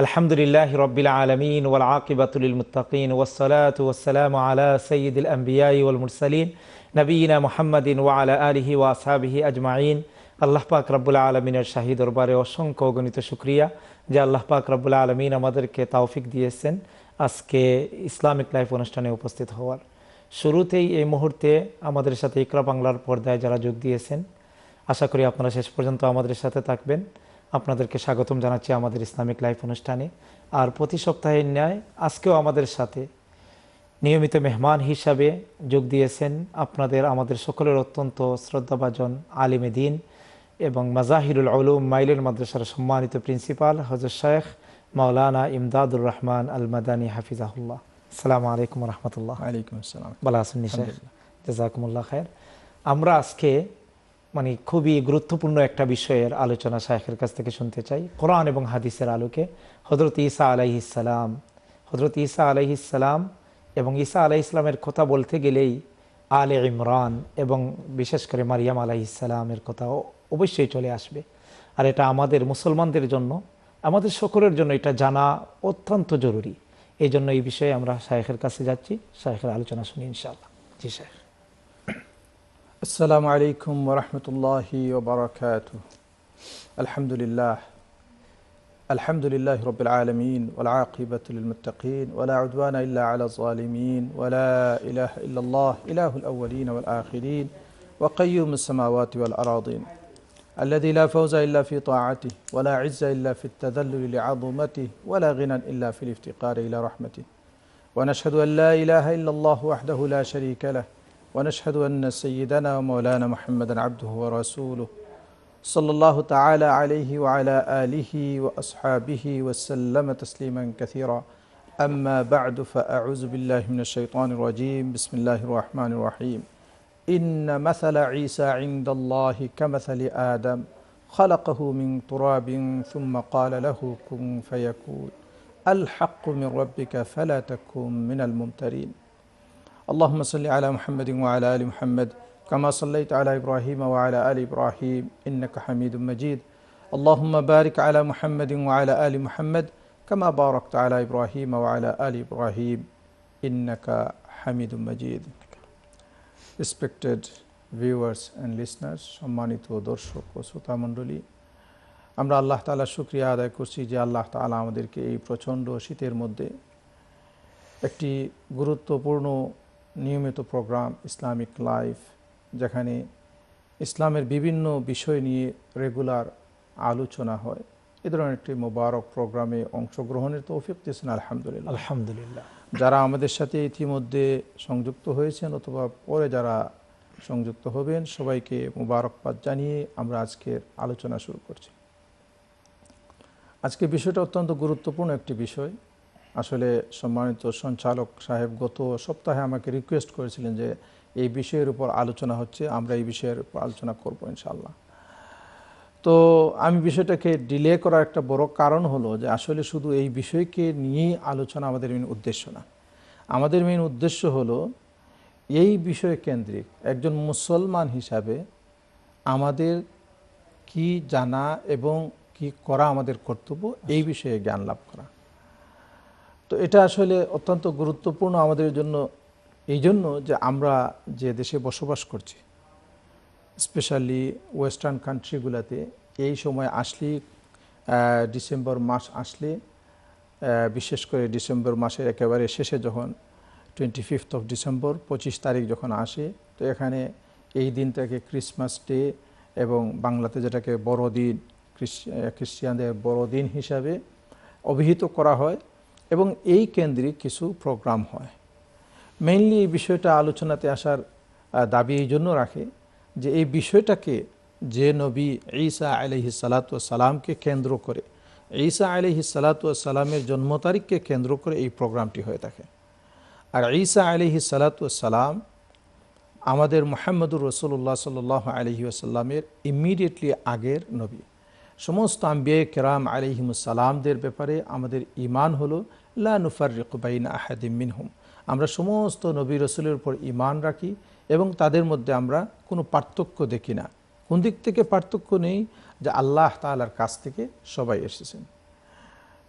আলহামদুলিল্লাহ রবিল আলমিন ওয়াল আকিবাতুল মুতাকিন ওসলাত ওসালাম আলা সঈদুল আম্বিয়াই ওয়াল মুরসালিন নবীনা মোহাম্মদিন ওয়ালা আলহি ওয়াসাবিহি আজমাইন আল্লাহ পাক রব্বুল আলমিনের শাহী দরবারে অসংখ্য গণিত শুক্রিয়া যে আল্লাহ পাক রব্বুল আলমিন আমাদেরকে তাওফিক দিয়েছেন আজকে ইসলামিক লাইফ অনুষ্ঠানে উপস্থিত হওয়ার শুরুতেই এই মুহূর্তে আমাদের সাথে ইকরা বাংলার পর্দায় যারা যোগ দিয়েছেন আশা করি আপনারা শেষ পর্যন্ত আমাদের সাথে থাকবেন আপনাদেরকে স্বাগতম জানাচ্ছি আমাদের ইসলামিক লাইফ অনুষ্ঠানে আর প্রতি সপ্তাহের ন্যায় আজকেও আমাদের সাথে নিয়মিত মেহমান হিসাবে যোগ দিয়েছেন আপনাদের আমাদের সকলের অত্যন্ত শ্রদ্ধাভাজন আলিমে দিন এবং মাজাহিরুল আলুম মাইলের মাদ্রাসার সম্মানিত প্রিন্সিপাল হজর শেখ মাওলানা ইমদাদুর রহমান আল মাদানী হাফিজাহুল্লাহ সালাম আলাইকুম রহমতুল্লাহ আলাইকুম আসসালাম বালা জাজাকুমুল্লাহ খায়ের আমরা আজকে মানে খুবই গুরুত্বপূর্ণ একটা বিষয়ের আলোচনা শাহের কাছ থেকে শুনতে চাই কোরআন এবং হাদিসের আলোকে হজরত ইসা আলাইহিসালাম হজরত ইসা আলাইহিসালাম এবং ইসা আলাহ ইসলামের কথা বলতে গেলেই আলে ইমরান এবং বিশেষ করে মারিয়াম আলাইহিসালামের কথা অবশ্যই চলে আসবে আর এটা আমাদের মুসলমানদের জন্য আমাদের সকলের জন্য এটা জানা অত্যন্ত জরুরি এই জন্য এই বিষয়ে আমরা শাহেখের কাছে যাচ্ছি শাহেখের আলোচনা শুনি ইনশাআল্লাহ জি Shah السلام عليكم ورحمة الله وبركاته الحمد لله الحمد لله رب العالمين والعاقبة للمتقين ولا عدوان إلا على الظالمين ولا إله إلا الله إله الأولين والآخرين وقيوم السماوات والأراضين الذي لا فوز إلا في طاعته ولا عز إلا في التذلل لعظمته ولا غنى إلا في الافتقار إلى رحمته ونشهد أن لا إله إلا الله وحده لا شريك له ونشهد أن سيدنا ومولانا محمدا عبده ورسوله صلى الله تعالى عليه وعلى آله وأصحابه وسلم تسليما كثيرا أما بعد فأعوذ بالله من الشيطان الرجيم بسم الله الرحمن الرحيم إن مثل عيسى عند الله كمثل آدم خلقه من تراب ثم قال له كن فيكون الحق من ربك فلا تكن من الممترين اللهم صل على محمد وعلى آل محمد كما صليت على إبراهيم وعلى آل إبراهيم إنك حميد مجيد اللهم بارك على محمد وعلى آل محمد كما باركت على إبراهيم وعلى آل إبراهيم إنك حميد مجيد Respected viewers and listeners, সম্মানিত দর্শক ও শ্রোতা মণ্ডলী আমরা আল্লাহ তালা শুক্রিয়া আদায় করছি যে আল্লাহ তালা আমাদেরকে এই প্রচণ্ড শীতের মধ্যে একটি গুরুত্বপূর্ণ নিয়মিত প্রোগ্রাম ইসলামিক লাইফ যেখানে ইসলামের বিভিন্ন বিষয় নিয়ে রেগুলার আলোচনা হয় এ ধরনের একটি মোবারক প্রোগ্রামে অংশগ্রহণের অফিক দিয়েছেন আলহামদুলিল্লাহ আলহামদুলিল্লাহ যারা আমাদের সাথে ইতিমধ্যে সংযুক্ত হয়েছেন অথবা পরে যারা সংযুক্ত হবেন সবাইকে মুবারকবাদ জানিয়ে আমরা আজকের আলোচনা শুরু করছি আজকে বিষয়টা অত্যন্ত গুরুত্বপূর্ণ একটি বিষয় আসলে সম্মানিত সঞ্চালক সাহেব গত সপ্তাহে আমাকে রিকোয়েস্ট করেছিলেন যে এই বিষয়ের উপর আলোচনা হচ্ছে আমরা এই বিষয়ের উপর আলোচনা করবো ইনশাল্লাহ তো আমি বিষয়টাকে ডিলে করার একটা বড় কারণ হলো যে আসলে শুধু এই বিষয়কে নিয়েই আলোচনা আমাদের মেন উদ্দেশ্য না আমাদের মেন উদ্দেশ্য হলো এই বিষয় কেন্দ্রিক একজন মুসলমান হিসাবে আমাদের কি জানা এবং কি করা আমাদের কর্তব্য এই বিষয়ে জ্ঞান লাভ করা তো এটা আসলে অত্যন্ত গুরুত্বপূর্ণ আমাদের জন্য এই জন্য যে আমরা যে দেশে বসবাস করছি স্পেশালি ওয়েস্টার্ন কান্ট্রিগুলোতে এই সময় আসলে ডিসেম্বর মাস আসলে বিশেষ করে ডিসেম্বর মাসের একেবারে শেষে যখন টোয়েন্টি ফিফথ অফ ডিসেম্বর পঁচিশ তারিখ যখন আসে তো এখানে এই দিনটাকে ক্রিসমাস ডে এবং বাংলাতে যেটাকে বড়দিন খ্রিস্টানদের বড়দিন হিসাবে অভিহিত করা হয় এবং এই কেন্দ্রিক কিছু প্রোগ্রাম হয় মেইনলি এই বিষয়টা আলোচনাতে আসার দাবি এই জন্য রাখে যে এই বিষয়টাকে যে নবী ঈসা আলহি সালাতামকে কেন্দ্র করে ঈসা আলহি সালাতামের জন্ম তারিখকে কেন্দ্র করে এই প্রোগ্রামটি হয়ে থাকে আর ঈসা আলহি সালাতাম আমাদের মোহাম্মদুর রসুল্লাহ সাল আলহি আসাল্লামের ইমিডিয়েটলি আগের নবী সমস্ত আম্বিয়ে কেরাম আলিহিমুসালামদের ব্যাপারে আমাদের ইমান হল লা নুফার রিকুবাইন আহাদিম মিনহুম আমরা সমস্ত নবী রসুলের উপর ইমান রাখি এবং তাদের মধ্যে আমরা কোনো পার্থক্য দেখি না কোন দিক থেকে পার্থক্য নেই যে আল্লাহ তালার কাছ থেকে সবাই এসেছেন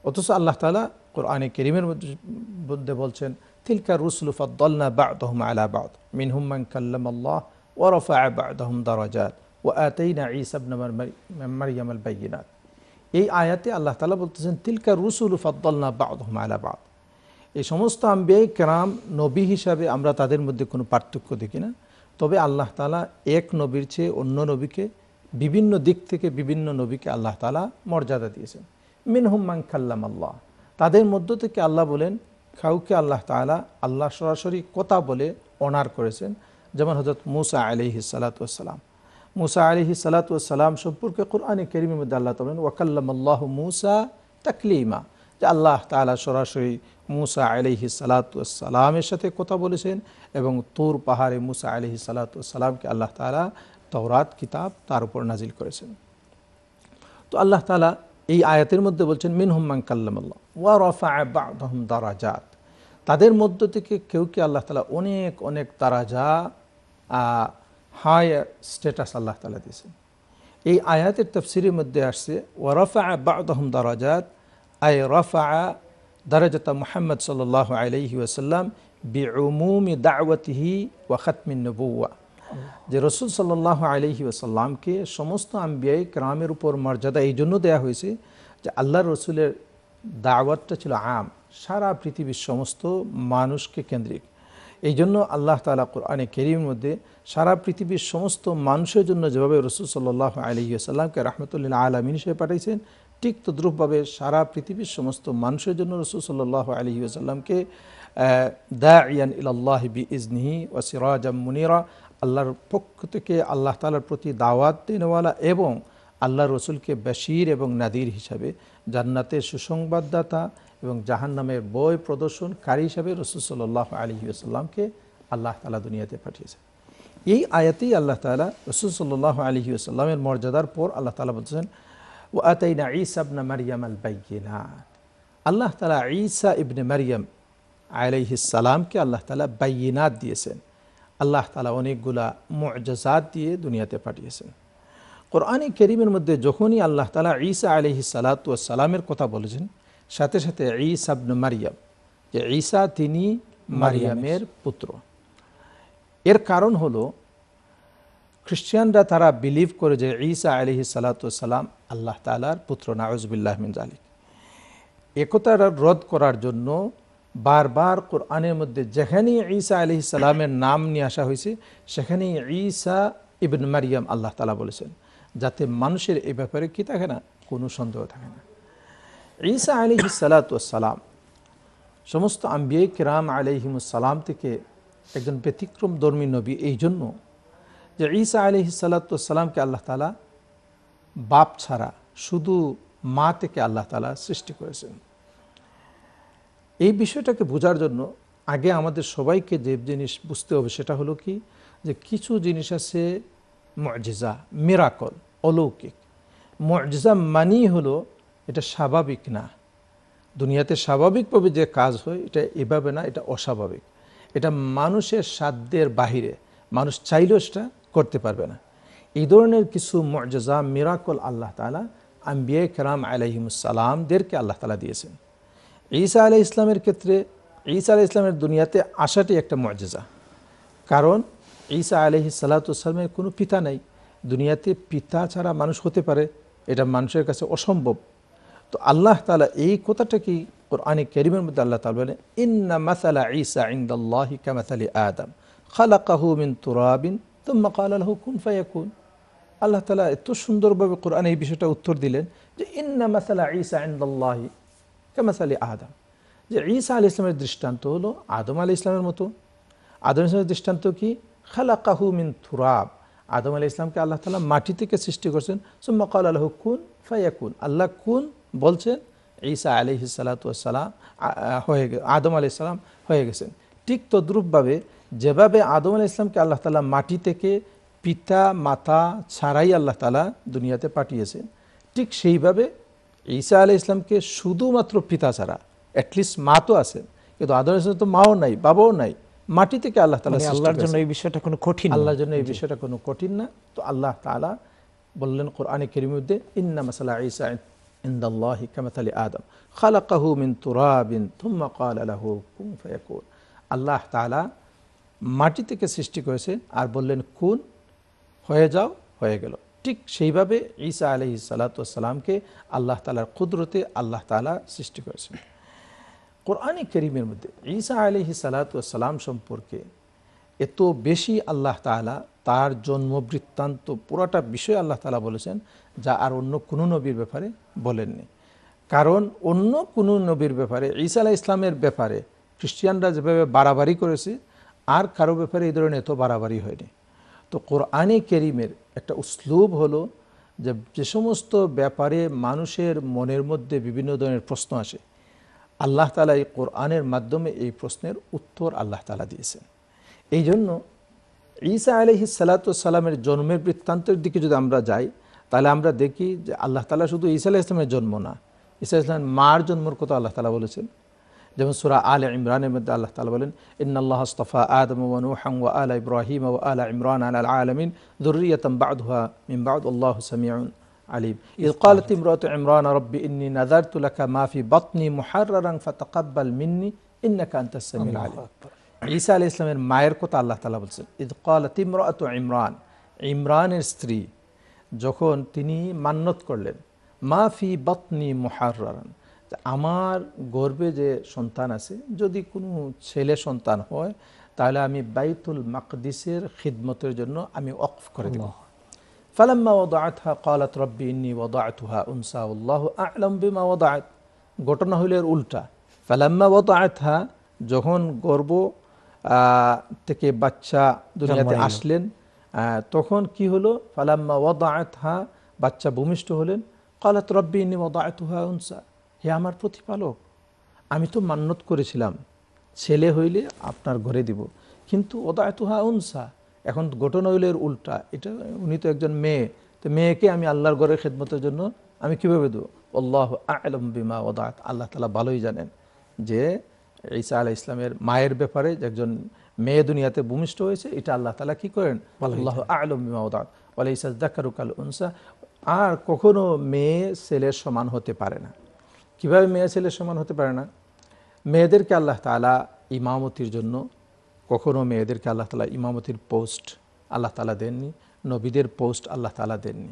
অথচ আল্লাহ তালা কোরআনে কেরিমের মধ্যে বলছেন তিলকা রুসলু ফদ্দলনা বাদহম আলা বাদ মিনহুম্মান কাল্লাম আল্লাহ ওরফা আবাদ দারাজাত মারিয়ামাল এই আয়াতে আল্লাহ তালা বলতেছেন তিলকা রুসুল ফদ্দলনা এই সমস্ত আম্বিয়াই কেরাম নবী হিসাবে আমরা তাদের মধ্যে কোনো পার্থক্য দেখি না তবে আল্লাহ তালা এক নবীর চেয়ে অন্য নবীকে বিভিন্ন দিক থেকে বিভিন্ন নবীকে আল্লাহ তালা মর্যাদা দিয়েছেন মিনহুম মান খাল্লাম আল্লাহ তাদের মধ্য থেকে আল্লাহ বলেন কাউকে আল্লাহ তালা আল্লাহ সরাসরি কথা বলে অনার করেছেন যেমন হজরত মুসা আলি সালাতাম মুসা আলহি সালাতাম সম্পর্কে কোরআনে কেরিমের মধ্যে আল্লাহ তালেন ওয়াকাল্লাম আল্লাহ মুসা তাকলিমা যে আল্লাহ তালা সরাসরি মুসা আলহি সালাতামের সাথে কথা বলেছেন এবং তোর পাহাড়ে মুসা আলহি সালাতামকে আল্লাহ তালা তওরাত কিতাব তার উপর নাজিল করেছেন তো আল্লাহ তালা এই আয়াতের মধ্যে বলছেন মিন হুম্মান কাল্লামাল্লাহ ওয়া রফা বাহম দারাজাত তাদের মধ্য থেকে কেউ কে আল্লাহ তালা অনেক অনেক তারাজা হায়ার স্টেটাস আল্লাহ তালা দিয়েছেন এই আয়াতের তফসিরের মধ্যে আসছে ওয়ারফা বাউদহম দারাজাত আই রফা দারাজাতা মোহাম্মদ সাল আলহি ওসাল্লাম বেউমুমি দাওয়াতিহি ওয়াখাতমিন নবুয়া যে রসুল সাল্লাহ আলহি ওসাল্লামকে সমস্ত আম্বিয়াই গ্রামের উপর মর্যাদা এই জন্য দেয়া হয়েছে যে আল্লাহ রসুলের দাওয়াতটা ছিল আম সারা পৃথিবীর সমস্ত মানুষকে কেন্দ্রিক এই জন্য আল্লাহ তালা কোরআনে কেরিমের মধ্যে সারা পৃথিবীর সমস্ত মানুষের জন্য যেভাবে রসুল সাল্লাহ আলিয়াসাল্লামকে রহমতুল্লিন আলমিন হিসেবে পাঠিয়েছেন ঠিক তদ্রুপভাবে সারা পৃথিবীর সমস্ত মানুষের জন্য রসুল সাল্লাহ আলহিউসাল্লামকে দা ইয়ান ইল্লাহ বি ইজনিহি ও সিরাজাম মুনিরা আল্লাহর পক্ষ থেকে আল্লাহ তালার প্রতি দাওয়াত দিনওয়ালা এবং আল্লাহ রসুলকে বেশির এবং নাদির হিসাবে জান্নাতের সুসংবাদদাতা এবং জাহান নামের বই প্রদর্শনকারী হিসাবে রসুলসল্লাহ আলী আসাল্লামকে আল্লাহ তালা দুনিয়াতে পাঠিয়েছেন এই আয়াতেই আল্লাহ তালা রসুলসল্লাহ আলী আসাল্লামের মর্যাদার পর আল্লাহ তালা বলছেন ও আতাইনা ইসাবনা মারিয়াম আল বাইনা আল্লাহ তালা ঈসা ইবনে মারিয়াম আলাইহিসালামকে আল্লাহ তালা বাইনাত দিয়েছেন আল্লাহ তালা অনেকগুলা মজাজাত দিয়ে দুনিয়াতে পাঠিয়েছেন কোরআনে কেরিমের মধ্যে যখনই আল্লাহ তালা ঈসা আলহি সালাতামের কথা বলেছেন সাথে সাথে ইসাবন মারিয়াম যে ঈসা তিনি মারিয়ামের পুত্র এর কারণ হলো খ্রিস্টানরা তারা বিলিভ করে যে ঈসা আলহি সালাতাম আল্লাহ তালার পুত্র নাউজবিল্লাহ মিন জালিক রদ করার জন্য বারবার কোরআনের মধ্যে যেখানেই ঈসা আলহি সালামের নাম নিয়ে আসা হয়েছে সেখানেই ঈসা ইবন মারিয়াম আল্লাহ তালা বলেছেন যাতে মানুষের এ ব্যাপারে কি থাকে না কোনো সন্দেহ থাকে না ঈসা আলিহি সালাতাম সমস্ত আম্বিয়ে কিরাম আলিহিমুসালাম থেকে একজন ব্যতিক্রম ধর্মী নবী এই জন্য যে ঈসা আলিহি সালাতামকে আল্লাহ তালা বাপ ছাড়া শুধু মা থেকে আল্লাহ তালা সৃষ্টি করেছেন এই বিষয়টাকে বোঝার জন্য আগে আমাদের সবাইকে যে জিনিস বুঝতে হবে সেটা হলো কি যে কিছু জিনিস আছে মজিজা মেরাকল অলৌকিক মজিজা মানি হলো এটা স্বাভাবিক না দুনিয়াতে স্বাভাবিকভাবে যে কাজ হয় এটা এভাবে না এটা অস্বাভাবিক এটা মানুষের সাধ্যের বাহিরে মানুষ চাইলেও সেটা করতে পারবে না এই ধরনের কিছু মর্যাদা মিরাকল আল্লাহ তালা আম্বিয়া কেরাম আলাইহিমসালামদেরকে আল্লাহ তালা দিয়েছেন ঈসা আলাই ইসলামের ক্ষেত্রে ঈসা আলাই ইসলামের দুনিয়াতে আসাটি একটা মর্যাদা কারণ ঈসা আলহি সালাতামের কোনো পিতা নাই দুনিয়াতে পিতা ছাড়া মানুষ হতে পারে এটা মানুষের কাছে অসম্ভব তো আল্লাহ তালা এই কথাটা কি কোরআনে কেরিমের মধ্যে আল্লাহ তালা বলেন ইন্না মাসালা ঈসা ইন্দাল্লাহি কামাসালি আদম খালাকাহু মিন তুরাবিন তুম্মা কালাহু কুন ফায়াকুন আল্লাহ তালা এত সুন্দরভাবে কোরআনে এই বিষয়টা উত্তর দিলেন যে ইন্না মাসালা ঈসা ইন্দাল্লাহি কামাসালি আদম যে ঈসা আলি ইসলামের দৃষ্টান্ত হলো আদম আলি ইসলামের মতো আদম ইসলামের দৃষ্টান্ত কি খালাকাহু মিন থুরাব আদম আলি ইসলামকে আল্লাহ তালা মাটি থেকে সৃষ্টি করছেন সুম্মা কাল আল্লাহ কুন ফায়াকুন আল্লাহ কুন বলছেন ঈসা আলি সালাতাম হয়ে আদম আলি সালাম হয়ে গেছেন ঠিক তদ্রুপভাবে যেভাবে আদম আলি ইসলামকে আল্লাহ তালা মাটি থেকে পিতা মাতা ছাড়াই আল্লাহ তালা দুনিয়াতে পাঠিয়েছেন ঠিক সেইভাবে ঈসা আলি ইসলামকে শুধুমাত্র পিতা ছাড়া অ্যাটলিস্ট মা তো আছেন কিন্তু আদম আলি তো মাও নাই বাবাও নাই মাটি থেকে আল্লাহ তালা মানে আল্লাহর জন্য এই বিষয়টা কোনো কঠিন আল্লাহর জন্য এই বিষয়টা কোনো কঠিন না তো আল্লাহ তালা বললেন কোরআনে কেরিমুদ্দে ইন্না মাসালা ঈসা আল্লাহ মাটি থেকে সৃষ্টি করেছে আর বললেন কুন হয়ে যাও হয়ে গেল ঠিক সেইভাবে ঈসা আলহি সালাতামকে আল্লাহ তালার কুদরতে আল্লাহ তালা সৃষ্টি করেছেন কোরআনী করিমের মধ্যে ঈসা আলহি সালাতাম সম্পর্কে এত বেশি আল্লাহ তালা তার জন্ম বৃত্তান্ত পুরাটা বিষয় আল্লাহ তালা বলেছেন যা আর অন্য কোনো নবীর ব্যাপারে বলেননি কারণ অন্য কোনো নবীর ব্যাপারে ঈসা আলাহ ইসলামের ব্যাপারে খ্রিস্টিয়ানরা যেভাবে বাড়াবাড়ি করেছে আর কারো ব্যাপারে এই ধরনের এত বাড়াবাড়ি হয়নি তো কোরআনে কেরিমের একটা উসলুব হলো যে যে সমস্ত ব্যাপারে মানুষের মনের মধ্যে বিভিন্ন ধরনের প্রশ্ন আসে আল্লাহ তালা এই কোরআনের মাধ্যমে এই প্রশ্নের উত্তর আল্লাহ তালা দিয়েছেন এই জন্য ঈসা আলহি সালামের জন্মের বৃত্তান্তের দিকে যদি আমরা যাই তাহলে আমরা দেখি যে আল্লাহ তাআলা শুধু ঈসা আলাইহিস সালামের জন্ম না ইসা ইসলামের মার জন্মের কথা আল্লাহ তাআলা বলেছেন যেমন সুরা আলে ইমরানের মধ্যে আল্লাহ তাআলা বলেন ইন্নাল্লাহ আস্তফা আদম ওয়া নূহান ওয়া আলা ইব্রাহিম ওয়া আলা ইমরান আল আলামিন যুররিয়াতান বাদুহা মিন বাদ আল্লাহ সামিউন عليم إذ قالت امرأة عمران رب إني نذرت لك ما في بطني محررا فتقبل مني إنك أنت السميع العليم ঈসা আলি ইসলামের মায়ের কথা আল্লাহ তালা বলছেন ইদ কালাত ইমরাত ইমরান ইমরানের স্ত্রী যখন তিনি মান্নত করলেন মা ফি বতনি মোহারান আমার গর্বে যে সন্তান আছে যদি কোনো ছেলে সন্তান হয় তাহলে আমি বাইতুল মাকদিসের খিদমতের জন্য আমি অকফ করে দেব ফালাম্মা ওদাআতহা ক্বালাত রব্বি ইন্নি ইন্নী হা উনসা আল্লাহু আ'লাম বিমা ওদাআত ঘটনা হইল উল্টা ফালাম্মা ওদাআতহা যখন গর্ব থেকে বাচ্চা দুনিয়াতে আসলেন তখন কি হলো ফালাম্মা ওদায়ত হা বাচ্চা ভূমিষ্ঠ হলেন কালাত রব্বি ইনি ওদায়ত হা উনসা হে আমার প্রতিপালক আমি তো মান্যত করেছিলাম ছেলে হইলে আপনার ঘরে দিব কিন্তু ওদায়ত হা উনসা এখন ঘটনা হইলে উল্টা এটা উনি তো একজন মেয়ে তো মেয়েকে আমি আল্লাহর ঘরের খেদমতের জন্য আমি কীভাবে দেবো আল্লাহ আলম বিমা ওদায়ত আল্লাহ তালা ভালোই জানেন যে ঈসা আলাহ ইসলামের মায়ের ব্যাপারে একজন মেয়ে দুনিয়াতে ভূমিষ্ঠ হয়েছে এটা আল্লাহ তালা কি করেন আল্লাহ আর কখনো মেয়ে ছেলের সমান হতে পারে না কিভাবে মেয়ে ছেলের সমান হতে পারে না মেয়েদেরকে আল্লাহ তালা ইমামতির জন্য কখনো মেয়েদেরকে আল্লাহ তালা ইমামতির পোস্ট আল্লাহ তালা দেননি নবীদের পোস্ট আল্লাহ তালা দেননি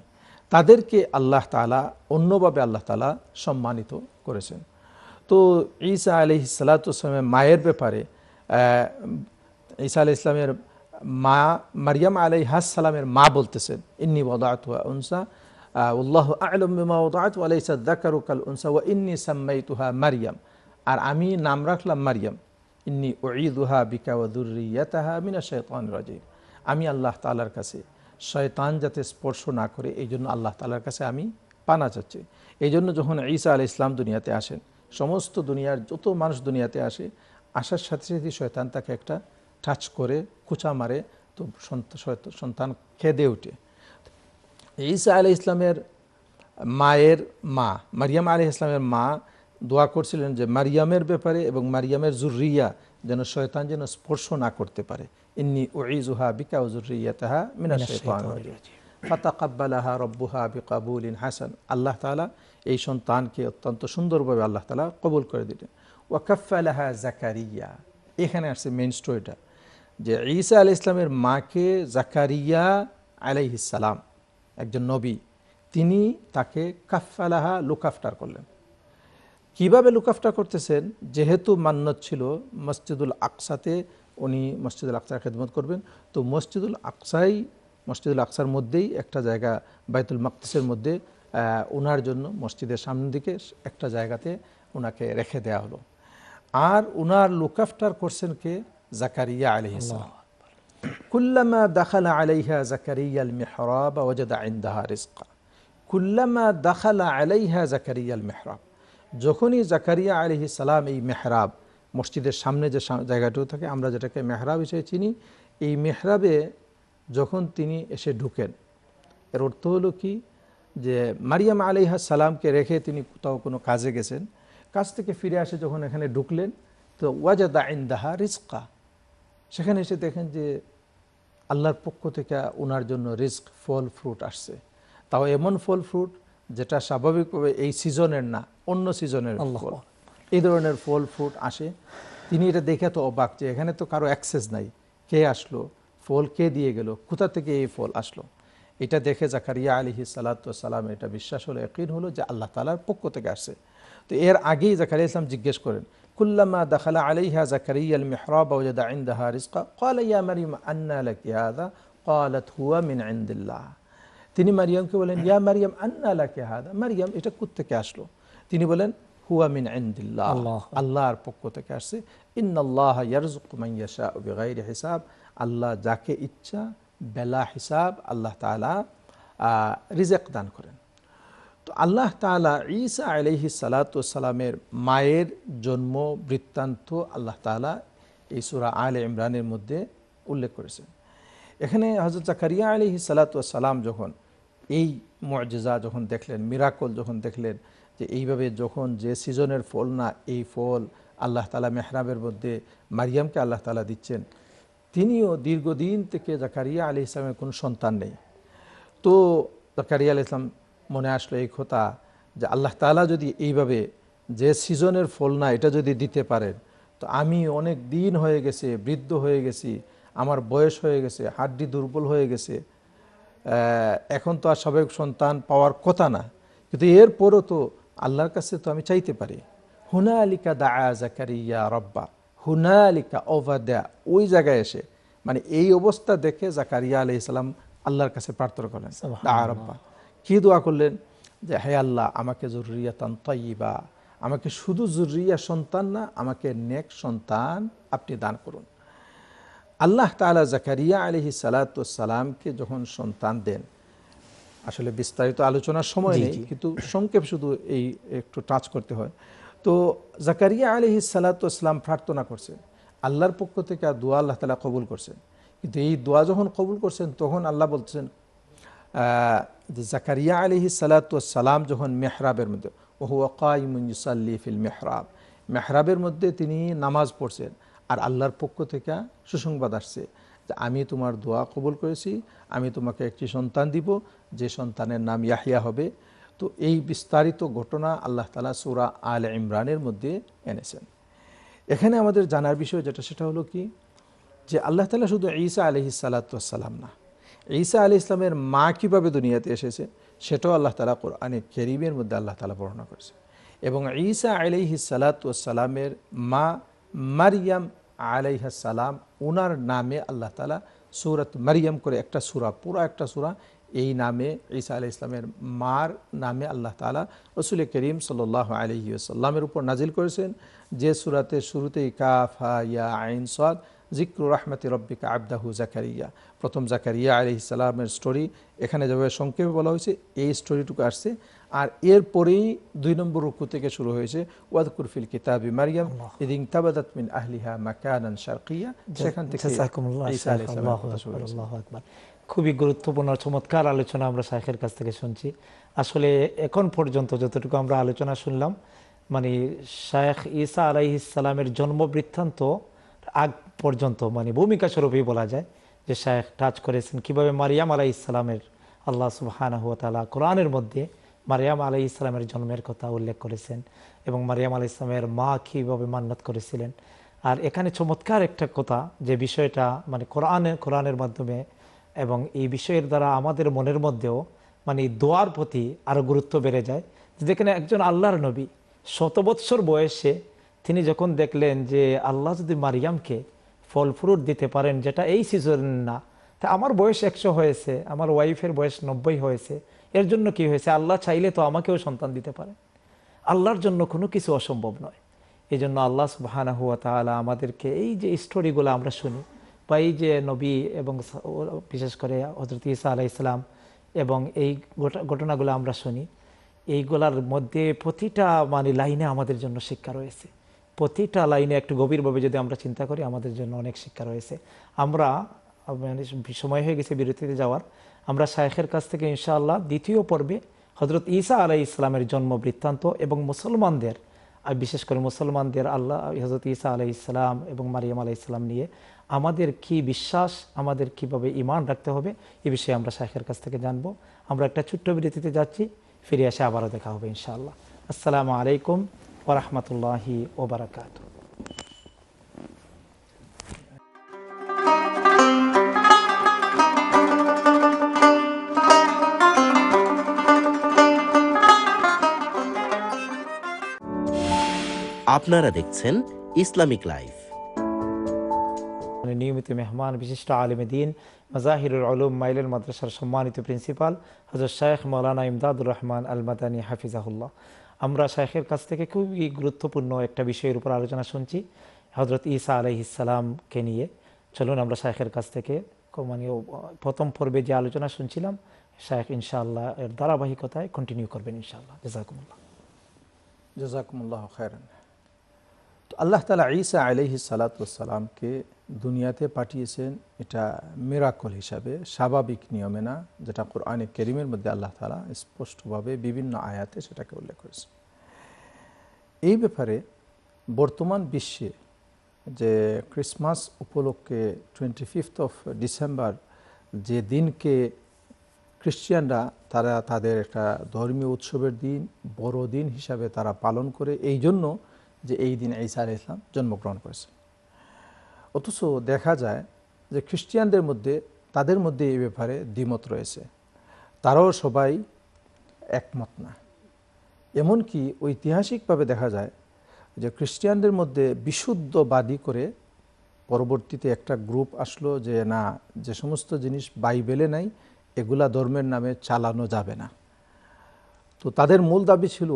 তাদেরকে আল্লাহ তালা অন্যভাবে আল্লাহ তালা সম্মানিত করেছেন তো ঈসা আলি সালাতামের মায়ের ব্যাপারে ঈসা আলি ইসলামের মা মারিয়াম আলাই হাসালামের মা বলতেছেন ইন্নি ওদাতুয়া উল্লাহ আলমিমা ওদাতু আলাইসা উনসা ও ইন্নি তুহা মারিয়াম আর আমি নাম রাখলাম মারিয়াম ইন্নি ওঈদুহা বিকা ওদুরিয়াতাহা মিনা শৈতান রাজিম আমি আল্লাহ তালার কাছে শয়তান যাতে স্পর্শ না করে এই জন্য আল্লাহ তালার কাছে আমি পানা চাচ্ছি এই জন্য যখন ঈসা আল ইসলাম দুনিয়াতে আসেন সমস্ত দুনিয়ার যত মানুষ দুনিয়াতে আসে আসার সাথে সাথে শয়তান তাকে একটা টাচ করে কুচা মারে তো সন্তান খেদে উঠে ঈসা আলি ইসলামের মায়ের মা মারিয়াম আলি ইসলামের মা দোয়া করছিলেন যে মারিয়ামের ব্যাপারে এবং মারিয়ামের জুরিয়া যেন শয়তান যেন স্পর্শ না করতে পারে ইন্নি ওইজুহা বিকা জুরিয়া তাহা মিনা শৈতান রব্বুহা বিকাবুল ইন হাসান আল্লাহ তালা এই সন্তানকে অত্যন্ত সুন্দরভাবে আল্লাহ তালা কবুল করে দিলেন ওয়াকাফালাহা জাকারিয়া এখানে আসছে মেন স্টোরিটা যে ঈসা আলি ইসলামের মাকে জাকারিয়া আলাইহিসালাম একজন নবী তিনি তাকে কাফালাহা আলাহা আফটার করলেন কিভাবে লুক করতেছেন যেহেতু মান্যত ছিল মসজিদুল আকসাতে উনি মসজিদুল আকসার খেদমত করবেন তো মসজিদুল আকসাই মসজিদুল আকসার মধ্যেই একটা জায়গা বাইতুল মাকতিসের মধ্যে ওনার জন্য মসজিদের সামনের দিকে একটা জায়গাতে ওনাকে রেখে দেয়া হলো আর ওনার লুকাফটার করছেন কে زكريا عليه السلام الله. كلما دخل عليها زكريا المحراب وجد عندها رزقا كلما دخل عليها زكريا المحراب যখনই জাকারিয়া আলহি সালাম এই মেহরাব মসজিদের সামনে যে জায়গাটুকু থাকে আমরা যেটাকে মেহরাব হিসেবে চিনি এই মেহরাবে যখন তিনি এসে ঢুকেন এর অর্থ হলো কি যে মারিয়াম আলিহা সালামকে রেখে তিনি কোথাও কোনো কাজে গেছেন কাজ থেকে ফিরে আসে যখন এখানে ঢুকলেন তো ওয়াজাদা ইন্দাহা রিস্কা সেখানে এসে দেখেন যে আল্লাহর পক্ষ থেকে ওনার জন্য রিস্ক ফল ফ্রুট আসছে তাও এমন ফল ফ্রুট যেটা স্বাভাবিকভাবে এই সিজনের না অন্য সিজনের ফল এই ধরনের ফল ফ্রুট আসে তিনি এটা দেখে তো অবাক যে এখানে তো কারো অ্যাক্সেস নাই কে আসলো ফল কে দিয়ে গেল কোথা থেকে এই ফল আসলো এটা দেখে জাকারিয়া আলিহি সালাম এটা বিশ্বাস হলো একই হলো যে আল্লাহ তালার পক্ষ থেকে আসে তো এর আগেই জাকারিয়া ইসলাম জিজ্ঞেস করেন كلما دخل عليها زكريا المحراب وجد عندها رزقا قال يا مريم أن لك هذا قالت هو من عند الله تني مريم كولن يا مريم أن لك هذا مريم إذا كنت كاشلو تني بولن هو من عند الله الله الله ربكو تكاشسي إن الله يرزق من يشاء بغير حساب الله ذاك إتشا بلا حساب الله تعالى آه، رزق دان كولن আল্লাহ তালা ঈসা আলহি সালাতামের মায়ের জন্ম বৃত্তান্ত আল্লাহ তালা এই সুরা আলে ইমরানের মধ্যে উল্লেখ করেছেন এখানে হজরত জাকারিয়া আলহি সালাতাম যখন এই মর্যাদা যখন দেখলেন মিরাকল যখন দেখলেন যে এইভাবে যখন যে সিজনের ফল না এই ফল আল্লাহ তালা মেহরাবের মধ্যে মারিয়ামকে আল্লাহ তালা দিচ্ছেন তিনিও দীর্ঘদিন থেকে জাকারিয়া আলি ইসলামের কোনো সন্তান নেই তো জাকারিয়া আলি ইসলাম মনে আসলো এই কথা যে আল্লাহ তালা যদি এইভাবে যে সিজনের ফল না এটা যদি দিতে পারেন তো আমি অনেক দিন হয়ে গেছে বৃদ্ধ হয়ে গেছি আমার বয়স হয়ে গেছে হাড্ডি দুর্বল হয়ে গেছে এখন তো আর স্বাভাবিক সন্তান পাওয়ার কথা না কিন্তু এরপরও তো আল্লাহর কাছে তো আমি চাইতে পারি হুনা আলিকা দা ইয়া রব্বা হুনা আলিকা ওভা দেয়া ওই জায়গায় এসে মানে এই অবস্থা দেখে জাকারিয়া আলি ইসলাম আল্লাহর কাছে প্রার্থনা করেন দা রব্বা কি দোয়া করলেন যে হে আল্লাহ আমাকে জরুরিয়াতান তৈবা আমাকে শুধু জরুরিয়া সন্তান না আমাকে নেক সন্তান আপনি দান করুন আল্লাহ তালা জাকারিয়া আলহি সালাতামকে যখন সন্তান দেন আসলে বিস্তারিত আলোচনার সময় নেই কিন্তু সংক্ষেপ শুধু এই একটু টাচ করতে হয় তো জাকারিয়া আলহি সালাতাম প্রার্থনা করছেন আল্লাহর পক্ষ থেকে আর দোয়া আল্লাহ তালা কবুল করছেন কিন্তু এই দোয়া যখন কবুল করছেন তখন আল্লাহ বলছেন জাকারিয়া আলহি সালাতাম যখন মেহরাবের মধ্যে ওহু ওকাইমুসাল্লি ফিল মেহরাব মেহরাবের মধ্যে তিনি নামাজ পড়ছেন আর আল্লাহর পক্ষ থেকে সুসংবাদ আসছে যে আমি তোমার দোয়া কবুল করেছি আমি তোমাকে একটি সন্তান দিব যে সন্তানের নাম ইয়াহিয়া হবে তো এই বিস্তারিত ঘটনা আল্লাহ তালা সুরা আল ইমরানের মধ্যে এনেছেন এখানে আমাদের জানার বিষয় যেটা সেটা হলো কি যে আল্লাহ তালা শুধু ঈসা আলহি সালাতাম না ঈসা আলি ইসলামের মা কীভাবে দুনিয়াতে এসেছে সেটাও আল্লাহ তালা কোরআনে কেরিমের মধ্যে আল্লাহ তালা বর্ণনা করেছে এবং ঈসা আলিহি সালাতামের মা মারিয়াম সালাম ওনার নামে আল্লাহ তালা সুরত মারিয়াম করে একটা সুরা পুরা একটা সুরা এই নামে ঈসা আলি ইসলামের মার নামে আল্লাহ তালা রসুল করিম সাল্লাহ আলহি সাল্লামের উপর নাজিল করেছেন যে সুরাতে শুরুতেই কাফা ইয়া আইন সাদ জিক্রু রাহমাতি রব্বিকা আবদাহু জাকারিয়া প্রথম জাকারিয়া আলি ইসালামের স্টোরি এখানে যেভাবে সংক্ষেপে বলা হয়েছে এই স্টোরিটুকু আসছে আর এরপরেই দুই নম্বর রুকু থেকে শুরু হয়েছে ওয়াদ কুরফিল কিতাবি মারিয়াম ইদিং তাবাদাত মিন আহলিহা মাকানান শারকিয়া সেখান থেকে খুবই গুরুত্বপূর্ণ চমৎকার আলোচনা আমরা শাহের কাছ থেকে শুনছি আসলে এখন পর্যন্ত যতটুকু আমরা আলোচনা শুনলাম মানে শায়েখ ইসা আলাইহিসালামের জন্ম বৃত্তান্ত আগ পর্যন্ত মানে ভূমিকা স্বরূপেই বলা যায় যে শায়েখ টাচ করেছেন কিভাবে মারিয়াম আলাই ইসলামের আল্লাহ সুবাহানা হুয়াতালা কোরআনের মধ্যে মারিয়াম আলাই ইসলামের জন্মের কথা উল্লেখ করেছেন এবং মারিয়াম আলাই ইসলামের মা কীভাবে মান্নাত করেছিলেন আর এখানে চমৎকার একটা কথা যে বিষয়টা মানে কোরআনে কোরআনের মাধ্যমে এবং এই বিষয়ের দ্বারা আমাদের মনের মধ্যেও মানে দোয়ার প্রতি আরও গুরুত্ব বেড়ে যায় যেখানে একজন আল্লাহর নবী শত বৎসর বয়সে তিনি যখন দেখলেন যে আল্লাহ যদি মারিয়ামকে ফল ফ্রুট দিতে পারেন যেটা এই সিজন না তা আমার বয়স একশো হয়েছে আমার ওয়াইফের বয়স নব্বই হয়েছে এর জন্য কি হয়েছে আল্লাহ চাইলে তো আমাকেও সন্তান দিতে পারে আল্লাহর জন্য কোনো কিছু অসম্ভব নয় এই জন্য আল্লাহ সুবাহানা হুয়া তালা আমাদেরকে এই যে স্টোরিগুলো আমরা শুনি বা এই যে নবী এবং বিশেষ করে হজরত ইসা আলাহ ইসলাম এবং এই ঘটনাগুলো আমরা শুনি এইগুলার মধ্যে প্রতিটা মানে লাইনে আমাদের জন্য শিক্ষা রয়েছে প্রতিটা লাইনে একটু গভীরভাবে যদি আমরা চিন্তা করি আমাদের জন্য অনেক শিক্ষা রয়েছে আমরা মানে সময় হয়ে গেছে বিরতিতে যাওয়ার আমরা শায়েখের কাছ থেকে ইনশাআল্লাহ দ্বিতীয় পর্বে হজরত ঈসা আলাই ইসলামের জন্ম বৃত্তান্ত এবং মুসলমানদের বিশেষ করে মুসলমানদের আল্লাহ হজরত ঈসা আলাই ইসলাম এবং মারিয়াম আলাই ইসলাম নিয়ে আমাদের কি বিশ্বাস আমাদের কিভাবে ইমান রাখতে হবে এ বিষয়ে আমরা শাহের কাছ থেকে জানব আমরা একটা ছোট্ট বিরতিতে যাচ্ছি ফিরে আসে আবারও দেখা হবে ইনশাআল্লাহ আসসালামু আলাইকুম ওরহমতুল্লাহি ওবরাকাত আপনারা দেখছেন ইসলামিক লাইফ নিয়মিত মেহমান বিশিষ্ট আলিম দিন মজাহিরুল আলম মাইলের মাদ্রাসার সম্মানিত প্রিন্সিপাল হজরত শেখ মৌলানা ইমদাদুর রহমান আলমাদানী হাফিজাহুল্লাহ আমরা শাহের কাছ থেকে খুবই গুরুত্বপূর্ণ একটা বিষয়ের উপর আলোচনা শুনছি হজরত ইসা আলাইহিসালামকে নিয়ে চলুন আমরা শাহের কাছ থেকে মানে প্রথম পর্বে যে আলোচনা শুনছিলাম শাহেখ ইনশাআল্লাহ এর ধারাবাহিকতায় কন্টিনিউ করবেন ইনশাআল্লাহ জাজাকুমুল্লাহ জাজাকুমুল্লাহ খায়রান আল্লাহ তালা ঈসা আলহি সালাতামকে দুনিয়াতে পাঠিয়েছেন এটা মেরাকল হিসাবে স্বাভাবিক নিয়মে না যেটা কোরআনে কেরিমের মধ্যে আল্লাহ তালা স্পষ্টভাবে বিভিন্ন আয়াতে সেটাকে উল্লেখ করেছে এই ব্যাপারে বর্তমান বিশ্বে যে ক্রিসমাস উপলক্ষে টোয়েন্টি ফিফথ অফ ডিসেম্বর যে দিনকে খ্রিস্টিয়ানরা তারা তাদের একটা ধর্মীয় উৎসবের দিন বড় দিন হিসাবে তারা পালন করে এই জন্য যে এই দিন ঈসা আলি ইসলাম জন্মগ্রহণ করেছে অথচ দেখা যায় যে খ্রিস্টিয়ানদের মধ্যে তাদের মধ্যে এই ব্যাপারে দ্বিমত রয়েছে তারাও সবাই একমত না এমনকি ঐতিহাসিকভাবে দেখা যায় যে খ্রিস্টিয়ানদের মধ্যে বিশুদ্ধবাদী করে পরবর্তীতে একটা গ্রুপ আসলো যে না যে সমস্ত জিনিস বাইবেলে নাই এগুলা ধর্মের নামে চালানো যাবে না তো তাদের মূল দাবি ছিল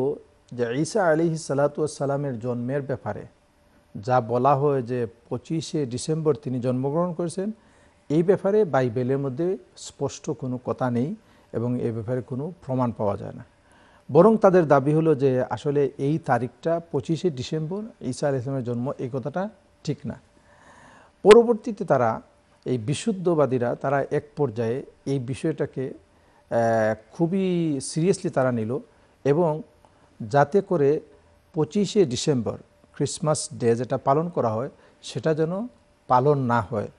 যে ঈসা আলী সালাতামের জন্মের ব্যাপারে যা বলা হয় যে পঁচিশে ডিসেম্বর তিনি জন্মগ্রহণ করেছেন এই ব্যাপারে বাইবেলের মধ্যে স্পষ্ট কোনো কথা নেই এবং এ ব্যাপারে কোনো প্রমাণ পাওয়া যায় না বরং তাদের দাবি হলো যে আসলে এই তারিখটা পঁচিশে ডিসেম্বর ঈসা আলি ইসলামের জন্ম এই কথাটা ঠিক না পরবর্তীতে তারা এই বিশুদ্ধবাদীরা তারা এক পর্যায়ে এই বিষয়টাকে খুবই সিরিয়াসলি তারা নিল এবং যাতে করে পঁচিশে ডিসেম্বর ক্রিসমাস ডে যেটা পালন করা হয় সেটা যেন পালন না হয়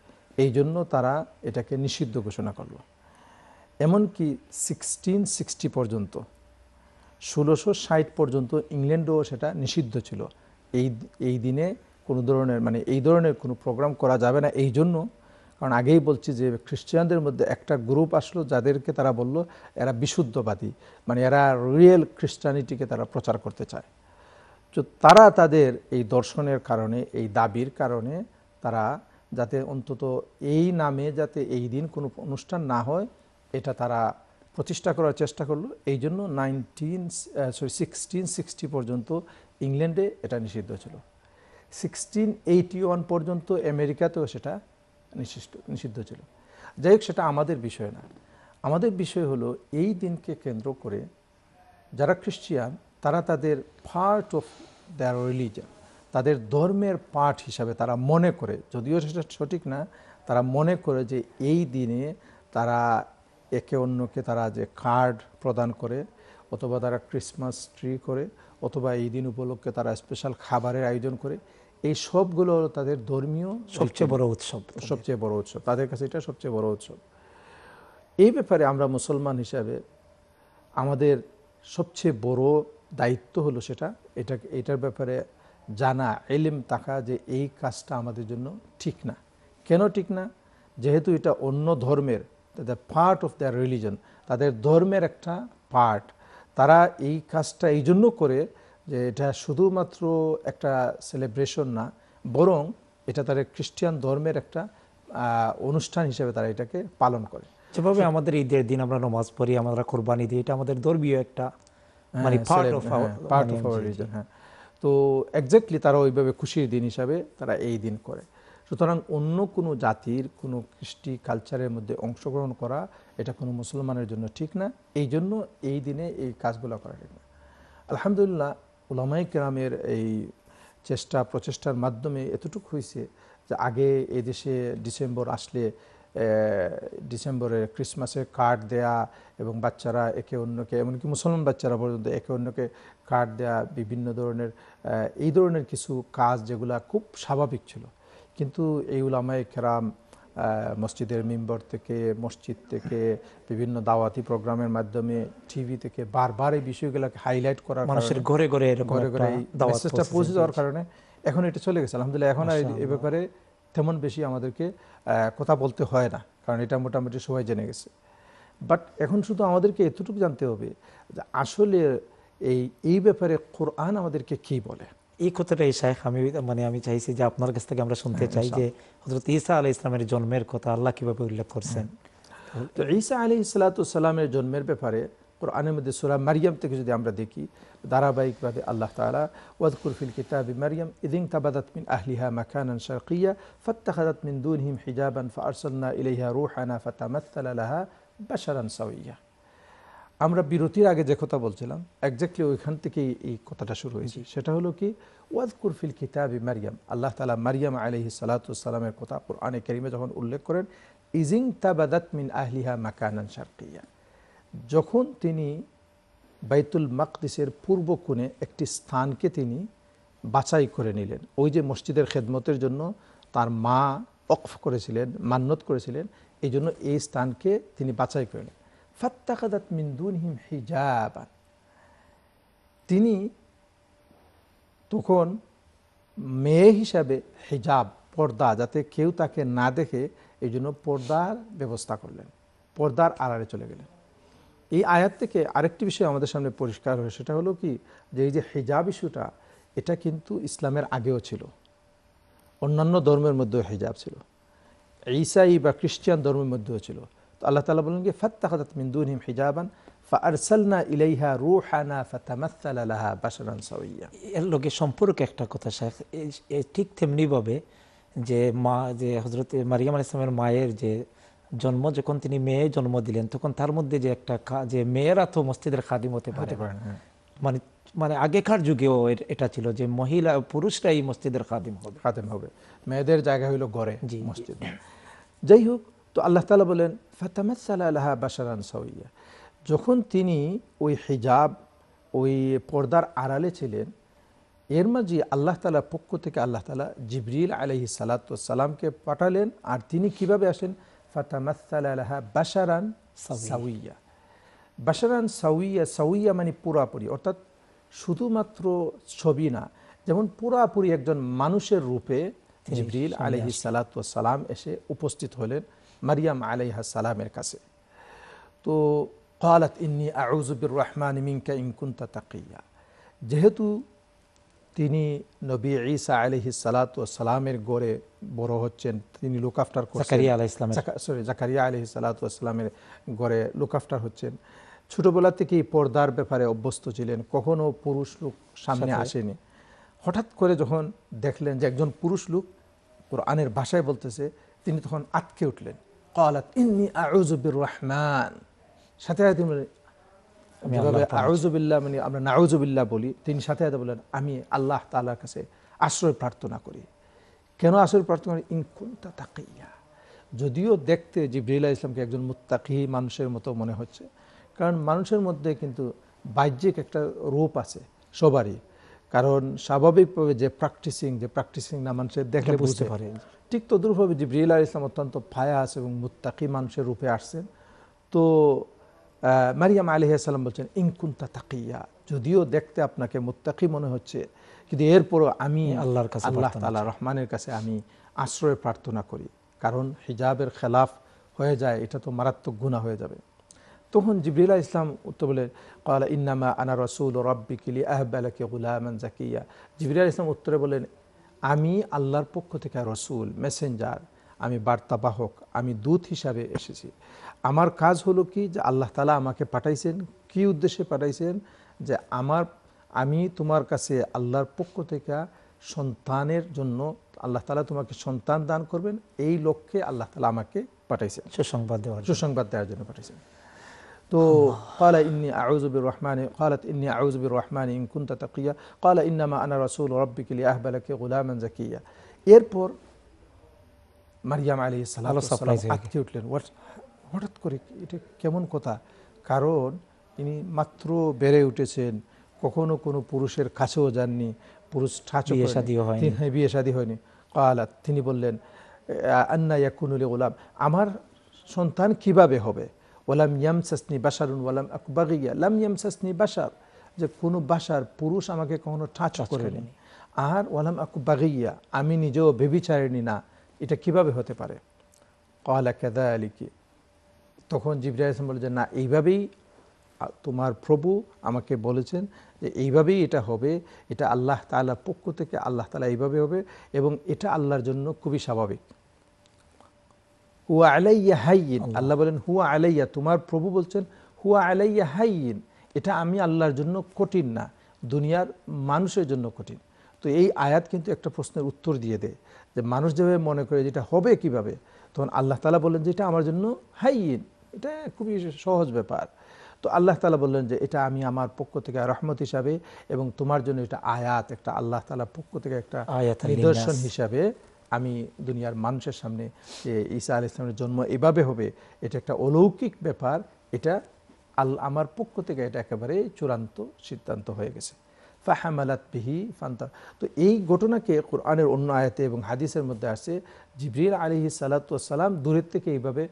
এই জন্য তারা এটাকে নিষিদ্ধ ঘোষণা করল এমনকি সিক্সটিন সিক্সটি পর্যন্ত ষোলোশো ষাট পর্যন্ত ইংল্যান্ডও সেটা নিষিদ্ধ ছিল এই এই দিনে কোনো ধরনের মানে এই ধরনের কোনো প্রোগ্রাম করা যাবে না এই জন্য কারণ আগেই বলছি যে খ্রিস্টানদের মধ্যে একটা গ্রুপ আসলো যাদেরকে তারা বলল এরা বিশুদ্ধবাদী মানে এরা রিয়েল খ্রিস্টানিটিকে তারা প্রচার করতে চায় তো তারা তাদের এই দর্শনের কারণে এই দাবির কারণে তারা যাতে অন্তত এই নামে যাতে এই দিন কোনো অনুষ্ঠান না হয় এটা তারা প্রতিষ্ঠা করার চেষ্টা করলো এই জন্য নাইনটিন সরি সিক্সটিন সিক্সটি পর্যন্ত ইংল্যান্ডে এটা নিষিদ্ধ ছিল সিক্সটিন এইটি ওয়ান পর্যন্ত আমেরিকাতেও সেটা নিষিদ্ধ নিষিদ্ধ ছিল যাই হোক সেটা আমাদের বিষয় না আমাদের বিষয় হলো এই দিনকে কেন্দ্র করে যারা খ্রিস্টিয়ান তারা তাদের পার্ট অফ দ্য রিলিজন তাদের ধর্মের পার্ট হিসাবে তারা মনে করে যদিও সেটা সঠিক না তারা মনে করে যে এই দিনে তারা একে অন্যকে তারা যে কার্ড প্রদান করে অথবা তারা ক্রিসমাস ট্রি করে অথবা এই দিন উপলক্ষে তারা স্পেশাল খাবারের আয়োজন করে এই সবগুলো তাদের ধর্মীয় সবচেয়ে বড় উৎসব সবচেয়ে বড় উৎসব তাদের কাছে এটা সবচেয়ে বড় উৎসব এই ব্যাপারে আমরা মুসলমান হিসাবে আমাদের সবচেয়ে বড় দায়িত্ব হলো সেটা এটা এটার ব্যাপারে জানা এলিম তাকা যে এই কাজটা আমাদের জন্য ঠিক না কেন ঠিক না যেহেতু এটা অন্য ধর্মের the part of the religion তাদের ধর্মের একটা পার্ট তারা এই কাজটা এই জন্য করে যে এটা শুধুমাত্র একটা সেলিব্রেশন না বরং এটা তাদের খ্রিস্টান ধর্মের একটা অনুষ্ঠান হিসেবে তারা এটাকে পালন করে যেভাবে আমাদের ঈদের দিন আমরা নমাজ পড়ি আমরা কোরবানি দিই এটা আমাদের ধর্মীয় একটা হ্যাঁ, মানে part of part of our religion হ্যাঁ তো এক্স্যাক্টলি তারা ওইভাবে খুশির দিন হিসাবে তারা এই দিন করে সুতরাং অন্য কোনো জাতির কোনো কৃষ্টি কালচারের মধ্যে অংশগ্রহণ করা এটা কোনো মুসলমানের জন্য ঠিক না এই জন্য এই দিনে এই কাজগুলো করা ঠিক না আলহামদুলিল্লাহ ওলামাই কেরামের এই চেষ্টা প্রচেষ্টার মাধ্যমে এতটুকু হয়েছে যে আগে এদেশে ডিসেম্বর আসলে ডিসেম্বরে ক্রিসমাসে কার্ড দেয়া এবং বাচ্চারা একে অন্যকে এমনকি মুসলমান বাচ্চারা পর্যন্ত একে অন্যকে কার্ড দেয়া বিভিন্ন ধরনের এই ধরনের কিছু কাজ যেগুলা খুব স্বাভাবিক ছিল কিন্তু এই উলামায় কেরাম মসজিদের মেম্বর থেকে মসজিদ থেকে বিভিন্ন দাওয়াতি প্রোগ্রামের মাধ্যমে টিভি থেকে বারবার এই বিষয়গুলোকে হাইলাইট করার মানুষের ঘরে ঘরে ঘরে ঘরে মেসেজটা পৌঁছে যাওয়ার কারণে এখন এটা চলে গেছে আলহামদুলিল্লাহ এখন আর এ ব্যাপারে তেমন বেশি আমাদেরকে কথা বলতে হয় না কারণ এটা মোটামুটি সবাই জেনে গেছে বাট এখন শুধু আমাদেরকে এতটুকু জানতে হবে যে আসলে এই এই ব্যাপারে কোরআন আমাদেরকে কী বলে এই কথাটা এই শেখ আমি মানে আমি চাইছি যে আপনার কাছ থেকে আমরা শুনতে চাই যে হযরত ঈসা আলাইহিস সালামের জন্মের কথা আল্লাহ কিভাবে উল্লেখ করেছেন তো ঈসা আলাইহিস সালাতু সালামের জন্মের ব্যাপারে কোরআনের মধ্যে সুরা মারইয়াম থেকে যদি আমরা দেখি ধারাবাহিকভাবে আল্লাহ তাআলা ওয়াজকুর ফিল কিতাব মারইয়াম ইদিন তাবাদাত মিন আহলিহা মাকানান শারকিয়া ফাত্তাখাদাত মিন দুনহিম হিজাবান ফা আরসালনা ইলাইহা রুহানা ফাতামাত্তালা লাহা বাশারান সাউইয়া আমরা বিরতির আগে যে কথা বলছিলাম একজাক্টলি ওইখান থেকেই এই কথাটা শুরু হয়েছে সেটা হলো কি ওয়াজ কুরফিল কিতাবি মারিয়াম আল্লাহ তালা মারিয়াম আলহি সালাতামের কথা কোরআনে কেরিমে যখন উল্লেখ করেন ইজিং তাবাদাত মিন আহলিহা মাকানান শার্কিয়া যখন তিনি বাইতুল মাকদিসের পূর্ব কোণে একটি স্থানকে তিনি বাছাই করে নিলেন ওই যে মসজিদের খেদমতের জন্য তার মা অকফ করেছিলেন মান্যত করেছিলেন এই জন্য এই স্থানকে তিনি বাছাই করে নিলেন ফাত্তাকাদাত মিন্দুনহিম হিজাবান তিনি তখন মেয়ে হিসাবে হিজাব পর্দা যাতে কেউ তাকে না দেখে এই জন্য পর্দার ব্যবস্থা করলেন পর্দার আড়ালে চলে গেলেন এই আয়াত থেকে আরেকটি বিষয় আমাদের সামনে পরিষ্কার হয়ে সেটা হলো কি যে এই যে হেজাব ইস্যুটা এটা কিন্তু ইসলামের আগেও ছিল অন্যান্য ধর্মের মধ্যেও হেজাব ছিল ঈসাই বা খ্রিস্টান ধর্মের মধ্যেও ছিল তো আল্লাহ তালা বললেন কি মিন্দুন হিম হিজাবান ফারসালনা ইলাইহা রুহানা ফাতামাসালাহা বাসারান সাউইয়া এর লোকে সম্পর্ক একটা কথা শেখ ঠিক তেমনিভাবে যে মা যে হজরত মারিয়াম আল ইসলামের মায়ের যে জন্ম যখন তিনি মেয়ে জন্ম দিলেন তখন তার মধ্যে যে একটা যে মেয়েরা তো মসজিদের খাদিম হতে পারে হ্যাঁ। মানে মানে আগেকার যুগেও এটা ছিল যে মহিলা পুরুষরাই মসজিদের খাদিম হবে খাদিম হবে মেয়েদের জায়গা হইল গড়ে জি মসজিদ যাই হোক তো আল্লাহ তালা বলেন ফাতামাসাল্লাহা বাসারান সাউইয়া যখন তিনি ওই হিজাব ওই পর্দার আড়ালে ছিলেন এর মাঝে আল্লাহ তালার পক্ষ থেকে আল্লাহ তালা জিবরিল আলহি সালাতামকে পাঠালেন আর তিনি কিভাবে আসেন ফাতামাসাল্লাহা বাসারান সাউইয়া বাসারান সাউইয়া সাউইয়া মানে পুরাপুরি অর্থাৎ শুধুমাত্র ছবি না যেমন পুরাপুরি একজন মানুষের রূপে জিবরিল আলহি সালাতাম এসে উপস্থিত হলেন মারিয়াম আলাইহা সালামের কাছে তো কালাত ইন্নি আউজুবির রহমান মিঙ্কা ইনকুন্তা তাকিয়া যেহেতু তিনি নবী ঈসা আলহি সালাতামের গড়ে বড় হচ্ছেন তিনি লুক আফটার সরি জাকারিয়া আলহি সালাতামের গড়ে লুক আফটার হচ্ছেন ছোটোবেলা থেকেই পর্দার ব্যাপারে অভ্যস্ত ছিলেন কখনও পুরুষ লোক সামনে আসেনি হঠাৎ করে যখন দেখলেন যে একজন পুরুষ লোক আনের ভাষায় বলতেছে তিনি তখন আটকে উঠলেন কলাত ইন্নি আউজুবির রহমান সাথে সাথে বলেন যেভাবে আউজুবিল্লাহ মানে আমরা নাউজুবিল্লাহ বলি তিনি সাথে সাথে বলেন আমি আল্লাহ তালার কাছে আশ্রয় প্রার্থনা করি কেন আশ্রয় প্রার্থনা করি ইনকুন্তা তাকিয়া যদিও দেখতে জিব্রিল্লা ইসলামকে একজন মুত্তাকি মানুষের মতো মনে হচ্ছে কারণ মানুষের মধ্যে কিন্তু বাহ্যিক একটা রূপ আছে সবারই কারণ স্বাভাবিকভাবে যে প্র্যাকটিসিং যে প্র্যাকটিসিং না মানুষের দেখলে বুঝতে পারে ঠিক তদ্রুপভাবে জিবরিল আল ইসলাম অত্যন্ত ফায়াস এবং মুত্তাকি মানুষের রূপে আসছেন তো মারিয়াম আলহিসাল্লাম বলছেন ইংকুন্তা তাকিয়া যদিও দেখতে আপনাকে মুত্তাকি মনে হচ্ছে কিন্তু এরপরও আমি আল্লাহর কাছে আল্লাহ তাল্লাহ রহমানের কাছে আমি আশ্রয় প্রার্থনা করি কারণ হিজাবের খেলাফ হয়ে যায় এটা তো মারাত্মক গুণা হয়ে যাবে তখন জিবরিল্লা ইসলাম উত্তর বলে কলা ইন্নামা আনা রসুল রব্বিকিলি আহবালাকে গুলামান জাকিয়া জিবরিলা ইসলাম উত্তরে বলেন আমি আল্লাহর পক্ষ থেকে রসুল মেসেঞ্জার আমি বার্তাবাহক আমি দূত হিসাবে এসেছি আমার কাজ হলো কি যে আল্লাহ তালা আমাকে পাঠাইছেন কি উদ্দেশ্যে পাঠাইছেন যে আমার আমি তোমার কাছে আল্লাহর পক্ষ থেকে সন্তানের জন্য আল্লাহ তালা তোমাকে সন্তান দান করবেন এই লক্ষ্যে আল্লাহ তালা আমাকে পাঠাইছেন সুসংবাদ দেওয়ার সুসংবাদ দেওয়ার জন্য পাঠাইছেন তো কালা ইন্নি আউজুবির রহমানে কালাত ইন্নি আউজুবির রহমানে ইমকুন্তা তাকিয়া কালা ইন্নামা আনা রসুল রব্বিকিলি আহবালাকে গুলামান জাকিয়া এরপর মারিয়াম আলী সালাম উঠলেন হঠাৎ করে এটা কেমন কথা কারণ ইনি মাত্র বেড়ে উঠেছেন কখনো কোনো পুরুষের কাছেও যাননি পুরুষ বিয়ে শাদী হয়নি কালাত তিনি বললেন আন্না ইয়াকুনুল গোলাম আমার সন্তান কিভাবে হবে ইয়াম ইয়ামসাসনি বাসারুন ওয়ালাম আকবাগিয়া লাম ইয়ামসাসনি বাসার যে কোনো বাসার পুরুষ আমাকে কখনো টাচ করেনি আর ওয়ালাম আকবাগিয়া আমি নিজেও ভেবিচারিনি না এটা কিভাবে হতে পারে কলা কেদা আলিকে তখন জিবরাইসম বলে যে না এইভাবেই তোমার প্রভু আমাকে বলেছেন যে এইভাবেই এটা হবে এটা আল্লাহ তালা পক্ষ থেকে আল্লাহ তালা এইভাবে হবে এবং এটা আল্লাহর জন্য খুবই স্বাভাবিক হুয়া আলাইয়া আল্লাহ বলেন হুয়া আলাইয়া তোমার প্রভু বলছেন হুয়া আলাইয়া এটা আমি আল্লাহর জন্য কঠিন না দুনিয়ার মানুষের জন্য কঠিন তো এই আয়াত কিন্তু একটা প্রশ্নের উত্তর দিয়ে দেয় যে মানুষ যেভাবে মনে করে যেটা হবে কিভাবে তখন আল্লাহ তালা বললেন যে এটা আমার জন্য হাইন এটা খুবই সহজ ব্যাপার তো আল্লাহ তালা বললেন যে এটা আমি আমার পক্ষ থেকে রহমত হিসাবে এবং তোমার জন্য এটা আয়াত একটা আল্লাহ তালা পক্ষ থেকে একটা নিদর্শন হিসাবে আমি দুনিয়ার মানুষের সামনে যে ঈসা আল ইসলামের জন্ম এভাবে হবে এটা একটা অলৌকিক ব্যাপার এটা আল আমার পক্ষ থেকে এটা একেবারে চূড়ান্ত সিদ্ধান্ত হয়ে গেছে ফাহামালাত বিহি ফান্তা তো এই ঘটনাকে কোরআনের অন্য আয়াতে এবং হাদিসের মধ্যে আসছে জিবরিল আলিহি সালাতাম দূরের থেকে এইভাবে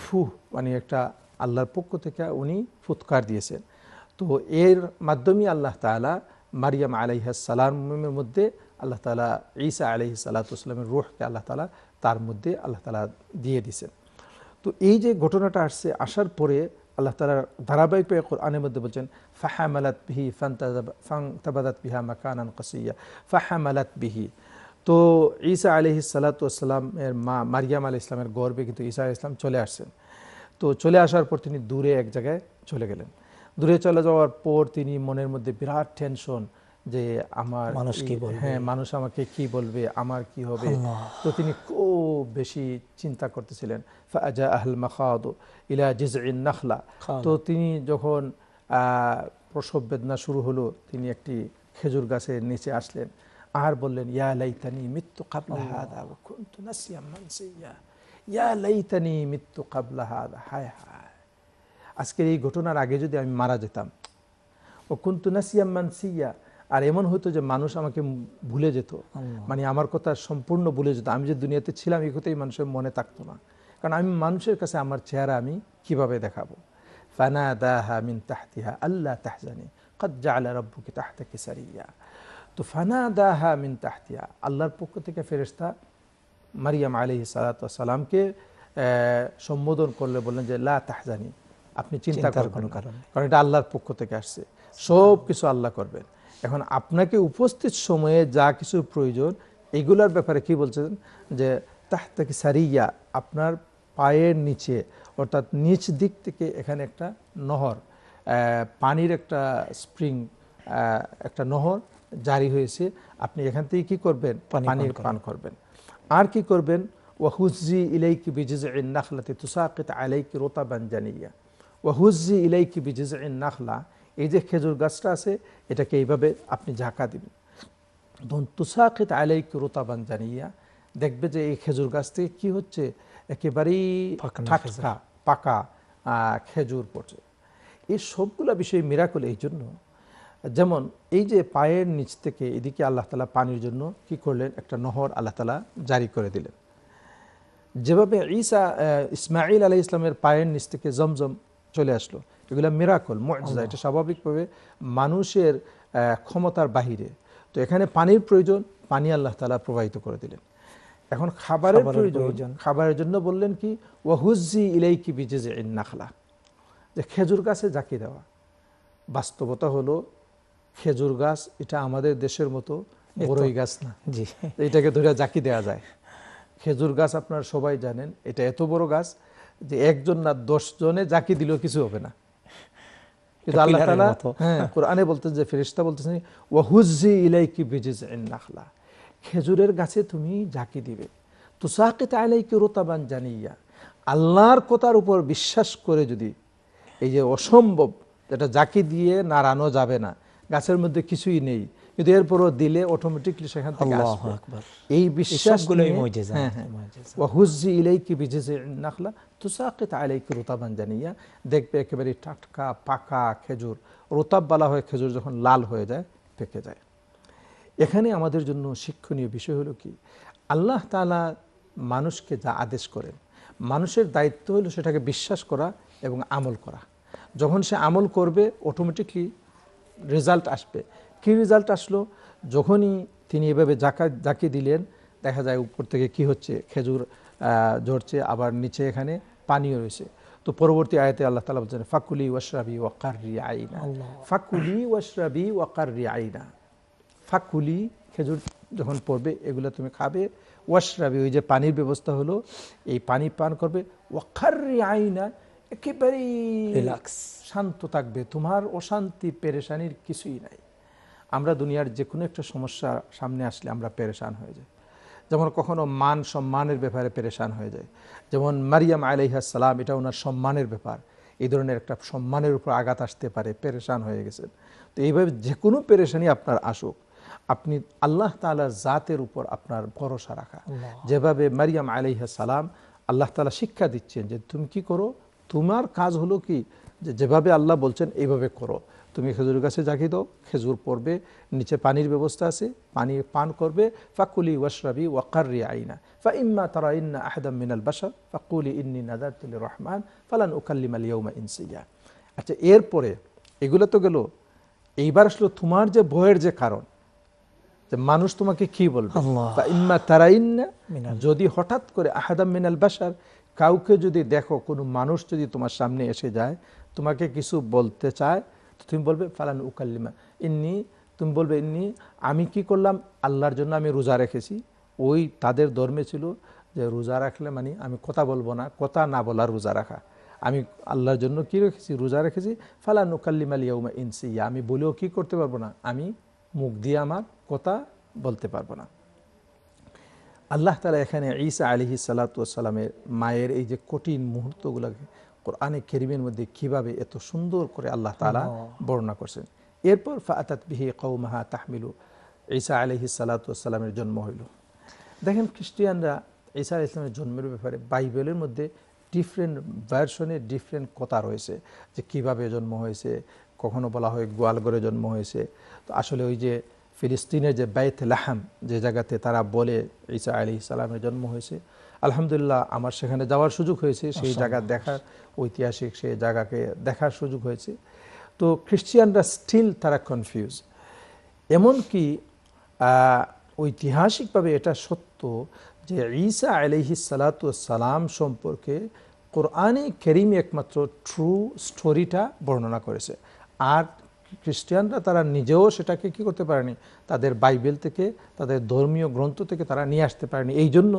ফু মানে একটা আল্লাহর পক্ষ থেকে উনি ফুৎকার দিয়েছেন তো এর মাধ্যমে আল্লাহ তালা মারিয়াম সালামের মধ্যে আল্লাহ তালা ঈসা আলহি সালাতামের রুহকে আল্লাহ তালা তার মধ্যে আল্লাহ তালা দিয়ে দিছেন তো এই যে ঘটনাটা আসছে আসার পরে আল্লাহ তালা পেয়ে কোরআনের মধ্যে বলছেন ফাহামালাত বিহি ফান্তাবাদাত বিহা মাকানান কাসিয়া ফাহামালাত বিহি তো ঈসা আলহি সালাতামের মা মারিয়াম আলি ইসলামের গর্বে কিন্তু ঈসা আলি ইসলাম চলে আসছেন তো চলে আসার পর তিনি দূরে এক জায়গায় চলে গেলেন দূরে চলে যাওয়ার পর তিনি মনের মধ্যে বিরাট টেনশন যে আমার মানুষ কি বলবে হ্যাঁ মানুষ আমাকে কি বলবে আমার কি হবে তো তিনি খুব বেশি চিন্তা করতেছিলেন ফাজা আহল মাখাদ ইলা জিজিন নাখলা তো তিনি যখন প্রসব বেদনা শুরু হলো তিনি একটি খেজুর গাছের নিচে আসলেন আর বললেন ইয়া লাইতানি মৃত্যু কাবলা হাদা কুনতু নাসিয়াম মানসিয়া ইয়া লাইতানি মৃত্যু কাবলা হাদা হায় হায় আজকের এই ঘটনার আগে যদি আমি মারা যেতাম ও কুনতু নাসিয়াম মানসিয়া আর এমন হতো যে মানুষ আমাকে ভুলে যেত মানে আমার কথা সম্পূর্ণ ভুলে যেত আমি যে দুনিয়াতে ছিলাম এই কথাই মানুষের মনে থাকতো না কারণ আমি মানুষের কাছে আমার চেহারা আমি কিভাবে দেখাবো ফানা দাহা মিন তাহতিহা আল্লাহ তাহজানি কজ্জা আল্লাহ রব্বুকে সারিয়া তো ফানা দাহা মিন তাহতিয়া আল্লাহর পক্ষ থেকে ফেরেস্তা মারিয়াম আলহি সালাতামকে সম্বোধন করলে বললেন যে লা তাহজানি আপনি চিন্তা করার কোনো কারণ কারণ এটা আল্লাহর পক্ষ থেকে আসছে সব কিছু আল্লাহ করবেন এখন আপনাকে উপস্থিত সময়ে যা কিছু প্রয়োজন এগুলার ব্যাপারে কি বলছেন যে তাহতাকে সারিয়া আপনার পায়ের নিচে অর্থাৎ নিচ দিক থেকে এখানে একটা নহর পানির একটা স্প্রিং একটা নহর জারি হয়েছে আপনি এখান থেকে কি করবেন পানির পান করবেন আর কি করবেন ওয়াহুজি ইলাইকি বিজিজ এন নাখলাতে তুষাকিত আলাইকি রোতাবান জানিয়া ওয়াহুজি ইলাইকি বিজিজ এন নাখলা এই যে খেজুর গাছটা আছে এটাকে এইভাবে আপনি ঝাঁকা দিবেন ধন দন্তুসাখিত আলাই রোতাবান জানিয়া দেখবে যে এই খেজুর গাছ থেকে কী হচ্ছে একেবারেই ঠাকা পাকা খেজুর পড়ছে এই সবগুলা বিষয় মিরাকল এই জন্য যেমন এই যে পায়ের নিচ থেকে এদিকে আল্লাহ তালা পানির জন্য কি করলেন একটা নহর আল্লাহ তালা জারি করে দিলেন যেভাবে ঈসা ইসমাইল আলাই ইসলামের পায়ের নিচ থেকে জমজম চলে আসলো এগুলো মিরাকল মর্যাদা এটা স্বাভাবিকভাবে মানুষের ক্ষমতার বাহিরে তো এখানে পানির প্রয়োজন পানি আল্লাহ তালা প্রবাহিত করে দিলেন এখন খাবারের প্রয়োজন খাবারের জন্য বললেন কি ও হুজি ওয়াহুজি কি বিজে যে নাখলা যে খেজুর গাছে জাকি দেওয়া বাস্তবতা হলো খেজুর গাছ এটা আমাদের দেশের মতো বড়ই গাছ না জি এটাকে ধরে জাকি দেওয়া যায় খেজুর গাছ আপনারা সবাই জানেন এটা এত বড় গাছ যে একজন না দশ জনে জাকি দিলেও কিছু হবে না হ্যাঁ, হ্যাঁ। কোরআনে বলতেন যে ফেরিস্তা বলতেছেন ইলাইকি বিজিজ নাখলা খেজুরের গাছে তুমি ঝাঁকি দিবে তুষাকে কি রোতাবান জানিয়া আল্লাহর কথার উপর বিশ্বাস করে যদি এই যে অসম্ভব এটা জাকি দিয়ে নাড়ানো যাবে না গাছের মধ্যে কিছুই নেই কিন্তু এরপরও দিলে অটোমেটিকলি সেখান থেকে এই বিশ্বাসগুলোই মুজিজা হ্যাঁ, হ্যাঁ। ওয়াহুজি ইলাইকি বিজিজি নাখলা তুসাকিত আলাইকি রুতাবান জানিয়া দেখবে একেবারে টাটকা পাকা খেজুর রোতাব বলা হয় খেজুর যখন লাল হয়ে যায় পেকে যায় এখানে আমাদের জন্য শিক্ষণীয় বিষয় হলো কি আল্লাহ তালা মানুষকে যা আদেশ করেন মানুষের দায়িত্ব হলো সেটাকে বিশ্বাস করা এবং আমল করা যখন সে আমল করবে অটোমেটিকলি রেজাল্ট আসবে কি রেজাল্ট আসলো যখনই তিনি এভাবে জাকা জাকি দিলেন দেখা যায় উপর থেকে কি হচ্ছে খেজুর ঝরছে আবার নিচে এখানে পানিও রয়েছে তো পরবর্তী আয়তে আল্লাহ তালা বলছেন ফাকুলি ওয়াশরাবি ওয়াকার রি আইনা ফাকুলি ওয়াশরাবি ওয়াকার রি আইনা ফাকুলি খেজুর যখন পড়বে এগুলো তুমি খাবে ওয়াশরাবি ওই যে পানির ব্যবস্থা হলো এই পানি পান করবে ওয়াকার রি আইনা একেবারেই রিল্যাক্স শান্ত থাকবে তোমার অশান্তি পেরেশানির কিছুই নাই আমরা দুনিয়ার যে কোনো একটা সমস্যা সামনে আসলে আমরা পেরেশান হয়ে যাই যেমন কখনো মান সম্মানের ব্যাপারে পেরেশান হয়ে যায় যেমন মারিয়াম সালাম এটা ওনার সম্মানের ব্যাপার এই ধরনের একটা সম্মানের উপর আঘাত আসতে পারে পেরেশান হয়ে গেছেন তো এইভাবে যে কোনো পেরেশানি আপনার আসুক আপনি আল্লাহ তালা জাতের উপর আপনার ভরসা রাখা যেভাবে মারিয়াম সালাম আল্লাহ তালা শিক্ষা দিচ্ছেন যে তুমি কি করো তোমার কাজ হলো কি যেভাবে আল্লাহ বলছেন এইভাবে করো তুমি খেজুর গাছে জাগি দাও খেজুর পড়বে নিচে পানির ব্যবস্থা আছে পানি পান করবে ফাকুলি ওয়াশরাবি ওয়াকারি আইনা ফা ইম্মা তারা ইন্না আহদাম মিনাল বাসা ফাকুলি ইন্নি তুলি রহমান ফালান উকাল্লিম আলিয়া ইনসিয়া আচ্ছা এরপরে এগুলো তো গেল এইবার আসলো তোমার যে ভয়ের যে কারণ যে মানুষ তোমাকে কি বলবে বা ইম্মা যদি হঠাৎ করে আহাদাম মিনাল বাসার কাউকে যদি দেখো কোনো মানুষ যদি তোমার সামনে এসে যায় তোমাকে কিছু বলতে চায় তো তুমি বলবে ফালান উকাল্লিমা এমনি তুমি বলবে এমনি আমি কি করলাম আল্লাহর জন্য আমি রোজা রেখেছি ওই তাদের ধর্মে ছিল যে রোজা রাখলে মানে আমি কথা বলবো না কথা না বলার রোজা রাখা আমি আল্লাহর জন্য কি রেখেছি রোজা রেখেছি ফালা নুকাল্লিম ইনসি ইয়া আমি বলেও কি করতে পারবো না আমি মুখ দিয়ে আমার কথা বলতে পারবো না আল্লাহ তালা এখানে ঈসা আলিহি সালাতামের মায়ের এই যে কঠিন মুহূর্তগুলোকে কোরআনে কেরিমের মধ্যে কিভাবে এত সুন্দর করে আল্লাহ তালা বর্ণনা করছেন এরপর ফাতাত বিহি কৌমাহা তাহমিলু ঈসা আলহি সালাতামের জন্ম হইল দেখেন খ্রিস্টিয়ানরা ঈসা ইসলামের জন্মের ব্যাপারে বাইবেলের মধ্যে ডিফারেন্ট ভার্সনে ডিফারেন্ট কথা রয়েছে যে কিভাবে জন্ম হয়েছে কখনো বলা হয় গোয়ালগড়ে জন্ম হয়েছে তো আসলে ওই যে ফিলিস্তিনের যে বাইত লাহাম যে জায়গাতে তারা বলে ঈসা আলি ইসালামের জন্ম হয়েছে আলহামদুলিল্লাহ আমার সেখানে যাওয়ার সুযোগ হয়েছে সেই জায়গা দেখার ঐতিহাসিক সে জায়গাকে দেখার সুযোগ হয়েছে তো খ্রিস্টিয়ানরা স্টিল তারা কনফিউজ এমনকি ঐতিহাসিকভাবে এটা সত্য যে ঈসা আলহি সালাম সম্পর্কে কোরআনে কেরিম একমাত্র ট্রু স্টোরিটা বর্ণনা করেছে আর খ্রিস্টিয়ানরা তারা নিজেও সেটাকে কি করতে পারেনি তাদের বাইবেল থেকে তাদের ধর্মীয় গ্রন্থ থেকে তারা নিয়ে আসতে পারেনি এই জন্য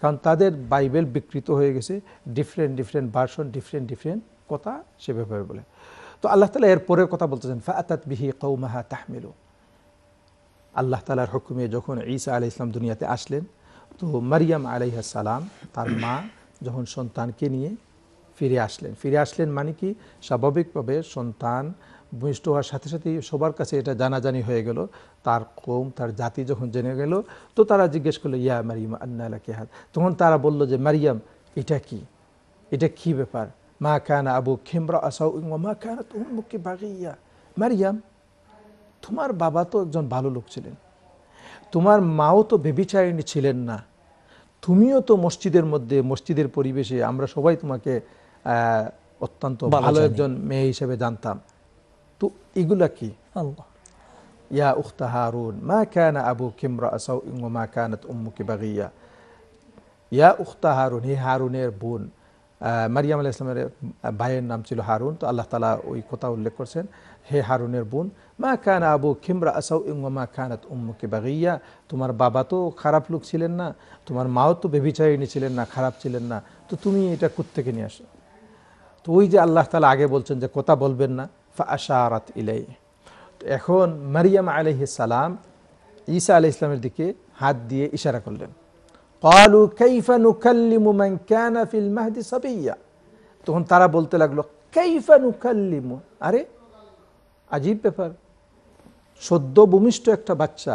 কারণ তাদের বাইবেল বিকৃত হয়ে গেছে different different version different different কথা সে ব্যাপারে বলে তো আল্লাহ তালা এর পরের কথা বলতেছেন ফাতাত বিহি কৌমাহা তাহমিল আল্লাহ তালার হুকুমে যখন ঈসা আলি ইসলাম দুনিয়াতে আসলেন তো মারিয়াম আলাইহা সালাম তার মা যখন সন্তানকে নিয়ে ফিরে আসলেন ফিরে আসলেন মানে কি স্বাভাবিকভাবে সন্তান ভূমিষ্ঠ হওয়ার সাথে সাথে সবার কাছে এটা জানাজানি হয়ে গেল তার কোম তার জাতি যখন জেনে গেল তো তারা জিজ্ঞেস করলো ইয়া মারিয়াম আন্না হাত তখন তারা বলল যে মারিয়াম এটা কি এটা কি ব্যাপার মা কান আবু খেমরা আসাউ মা মুখে তুমুকে ইয়া মারিয়াম তোমার বাবা তো একজন ভালো লোক ছিলেন তোমার মাও তো বেবিচারিণী ছিলেন না তুমিও তো মসজিদের মধ্যে মসজিদের পরিবেশে আমরা সবাই তোমাকে অত্যন্ত ভালো একজন মেয়ে হিসেবে জানতাম তো এগুলা কি আল্লাহ ইয়া উখতা হারুন মা কেন আবু কিমরা আসাউ ইঙ্গু মা কানাত উম্মুকি বাগিয়া ইয়া উখতা হারুন হে হারুনের বোন মারিয়াম আল্লাহ ইসলামের ভাইয়ের নাম ছিল হারুন তো আল্লাহ তালা ওই কথা উল্লেখ করছেন হে হারুনের বোন মা কেন আবু খিমরা আসাউ ইংমা খানাত উম্মুকে বাগিয়া তোমার বাবা তো খারাপ লোক ছিলেন না তোমার মাও তো বেবিচারিণী ছিলেন না খারাপ ছিলেন না তো তুমি এটা কোথেকে নিয়ে আসো তো ওই যে আল্লাহ তালা আগে বলছেন যে কথা বলবেন না আশারাত ইলাই এখন মারিয়াম আলহ সালাম ঈসা আলি ইসলামের দিকে হাত দিয়ে ইশারা করলেন কালু কাইফা নুকাল্লিমু মান কানা ফিল মাহদি সাবিয়া তখন তারা বলতে লাগলো কাইফা নুকাল্লিমু আরে আজীব ব্যাপার সদ্য ভূমিষ্ঠ একটা বাচ্চা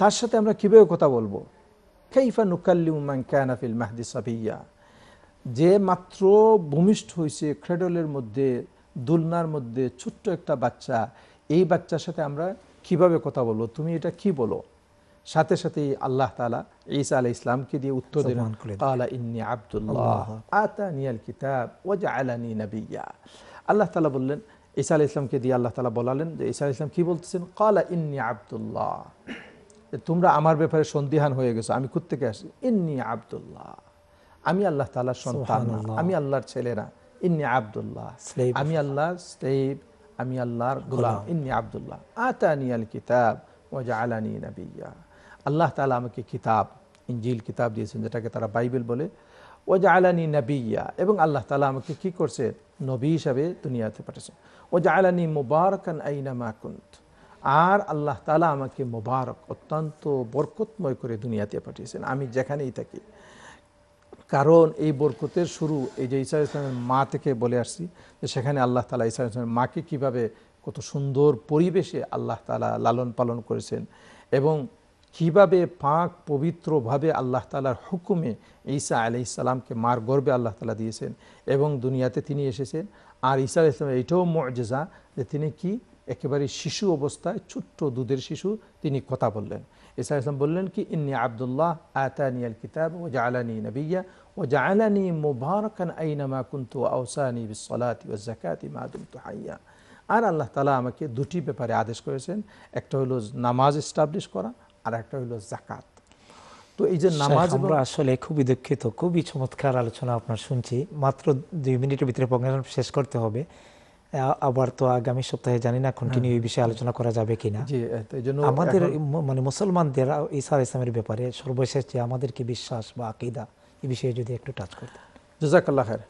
তার সাথে আমরা কীভাবে কথা বলবো কাইফা নুকাল্লিমু মান কানা ফিল মাহদি সাবিয়া যে মাত্র ভূমিষ্ঠ হয়েছে ক্রেডলের মধ্যে দুলনার মধ্যে ছোট্ট একটা বাচ্চা এই বাচ্চার সাথে আমরা কিভাবে কথা বলবো তুমি এটা কি বলো সাথে সাথে আল্লাহ তালা ঈসা আলাহ ইসলামকে দিয়ে উত্তর দিলেন আল্লাহ তালা বললেন ঈসা আলাহ ইসলামকে দিয়ে আল্লাহ তালা বলালেন যে ঈসা আলাহ ইসলাম কি বলতেছেন কালা ইন্নি আবদুল্লাহ তোমরা আমার ব্যাপারে সন্দিহান হয়ে গেছো আমি কোথেকে আসি ইন্নি আবদুল্লাহ আমি আল্লাহ তালার সন্তান আমি আল্লাহর ছেলে না আল্লাহ তালা আমাকে কিতাব ইঞ্জিল কিতাব দিয়েছেন যেটাকে তারা বাইবেল বলে ওজা নবিয়া এবং আল্লাহ তালা আমাকে কি করছে নবী হিসাবে দুনিয়াতে পাঠিয়েছেন ওজা আলানি মুবারকান আর আল্লাহ তালা আমাকে মোবারক অত্যন্ত বরকতময় করে দুনিয়াতে পাঠিয়েছেন আমি যেখানেই থাকি কারণ এই বরকতের শুরু এই যে ইসা ইসলামের মা থেকে বলে আসছি যে সেখানে আল্লাহ তালা ইসা ইসলামের মাকে কিভাবে কত সুন্দর পরিবেশে আল্লাহ তালা লালন পালন করেছেন এবং কিভাবে পাক পবিত্রভাবে আল্লাহ তালার হুকুমে ঈসা আলি ইসালামকে মার গর্বে আল্লাহ তালা দিয়েছেন এবং দুনিয়াতে তিনি এসেছেন আর ঈসা ইসলামের এইটাও মর্যাদা যে তিনি কি একেবারে শিশু অবস্থায় ছোট্ট দুধের শিশু তিনি কথা বললেন ইসা ইসলাম বললেন কি ইন্নি আবদুল্লাহ আতানিয়াল কিতাব ও জালানি নবিয়া আর আল্লাহ তালা আমাকে দুটি ব্যাপারে আদেশ করেছেন একটা হলো নামাজ এস্টাবলিশ করা আর একটা হলো জাকাত তো এই যে নামাজ আমরা আসলে খুবই দুঃখিত খুবই চমৎকার আলোচনা আপনার শুনছি মাত্র দুই মিনিটের ভিতরে প্রোগ্রাম শেষ করতে হবে আবার তো আগামী সপ্তাহে জানি না কন্টিনিউ হ্যাঁ। এই বিষয়ে আলোচনা করা যাবে কিনা আমাদের মানে মুসলমানদের ইসার ইসলামের ব্যাপারে সর্বশেষ যে আমাদেরকে বিশ্বাস বা আকিদা এই বিষয়ে যদি একটু টাচ করতেন জোজাকাল্লা খায়ের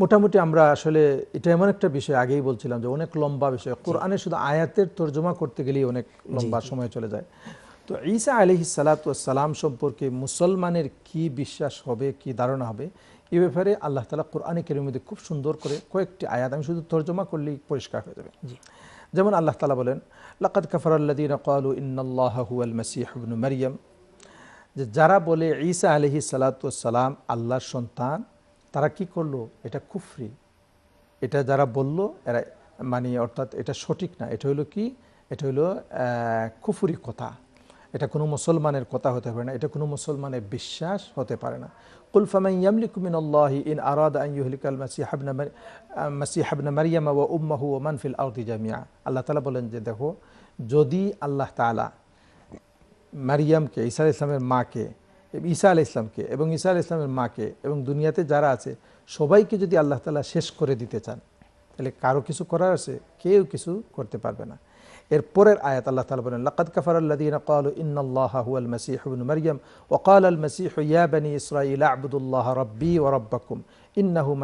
মোটামুটি আমরা আসলে এটা এমন একটা বিষয় আগেই বলছিলাম যে অনেক লম্বা বিষয় কোরআনে শুধু আয়াতের তর্জমা করতে গেলেই অনেক লম্বা সময় চলে যায় তো ঈসা আলহি সালাম সম্পর্কে মুসলমানের কি বিশ্বাস হবে কি ধারণা হবে এ ব্যাপারে আল্লাহ তালা কোরআনে কেরিমের মধ্যে খুব সুন্দর করে কয়েকটি আয়াত আমি শুধু তর্জমা করলেই পরিষ্কার হয়ে যাবে যেমন আল্লাহ তালা বলেন লাকাত কাফর আল্লাদিন কালু ইন্নআল্লাহ হুয়াল মাসিহ মারিয়াম যে যারা বলে ঈসা আলহি সালাতাম আল্লাহর সন্তান তারা কি করলো এটা কুফরি এটা যারা বলল এরা মানে অর্থাৎ এটা সঠিক না এটা হলো কি এটা হলো কুফুরি কথা এটা কোনো মুসলমানের কথা হতে পারে না এটা কোনো মুসলমানের বিশ্বাস হতে পারে না আল্লাহ আরাদ জামিয়া আল্লাহ বলেন যে দেখো যদি আল্লাহ তালা মারিয়ামকে ঈসা ইসলামের মাকে ঈসা আল ইসলামকে এবং ঈসা আল ইসলামের মাকে এবং দুনিয়াতে যারা আছে সবাইকে যদি আল্লাহ তালা শেষ করে দিতে চান তাহলে কারো কিছু করার আছে কেউ কিছু করতে পারবে না এর পরের আয়াত আল্লাহ তালা বলেন লাকাদ কাফার আল্লাদিন কাল ইন্নআল্লাহ হুয়াল মারিয়াম ওকাল আল মাসিহ ইসরা ইলা আবুদুল্লাহ রব্বি ও রব্বাকুম ইন্নাহু হুম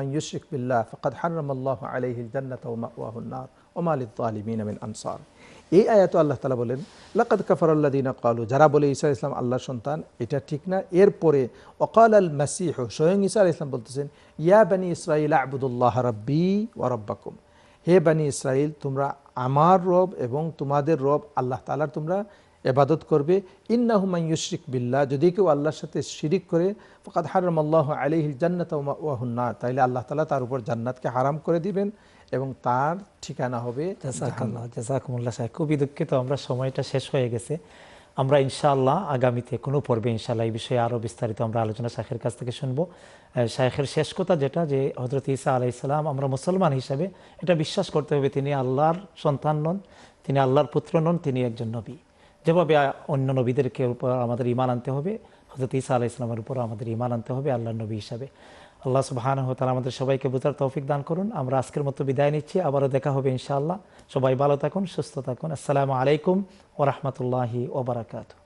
বিল্লাহ ফকাত হারাম আল্লাহ আলাইহিল জান্নাত ওমা ওয়াহুন্নার ওমালিদ আলিমিন আনসার এই আয়াত আল্লাহ তালা বলেন লাকাদ কাফারুল্লাদিনা কালু যারা বলে ঈসা ইসলাম আল্লাহ সন্তান এটা ঠিক না এরপরে অকাল আল মাসিহ স্বয়ং ঈসা আল ইসলাম বলতেছেন ইয়া বানি ইসরাইল আবুদুল্লাহ রব্বি ওয়ারব্বাকুম হে বানি ইসরাইল তোমরা আমার রব এবং তোমাদের রব আল্লাহ তালার তোমরা এবাদত করবে ইন্নাহু মাইয়ুশরিক বিল্লাহ যদি কেউ আল্লাহর সাথে শিরিক করে ফকাত হারাম আল্লাহ আলিহিল জান্নাত ওয়াহুন্না তাইলে আল্লাহ তালা তার উপর জান্নাতকে হারাম করে দিবেন এবং তার ঠিকানা হবে জাজাকুমুল্লাহ সাহেব খুবই দুঃখিত আমরা সময়টা শেষ হয়ে গেছে আমরা ইনশাআল্লাহ আগামীতে কোনো পর্বে ইনশাআল্লাহ এই বিষয়ে আরও বিস্তারিত আমরা আলোচনা শাহের কাছ থেকে শুনবো শাহের শেষ কথা যেটা যে হজরত ইসা ইসলাম আমরা মুসলমান হিসাবে এটা বিশ্বাস করতে হবে তিনি আল্লাহর সন্তান নন তিনি আল্লাহর পুত্র নন তিনি একজন নবী যেভাবে অন্য নবীদেরকে উপর আমাদের ইমান আনতে হবে হজরত ইসা আলাহ ইসলামের উপর আমাদের ইমান আনতে হবে আল্লাহ নবী হিসাবে আল্লাহ সুবাহান হতাল আমাদের সবাইকে বোঝার তৌফিক দান করুন আমরা আজকের মতো বিদায় নিচ্ছি আবারও দেখা হবে ইনশাআল্লাহ সবাই ভালো থাকুন সুস্থ থাকুন আসসালামু আলাইকুম ওরহমতুল্লাহি ওবরাকাতু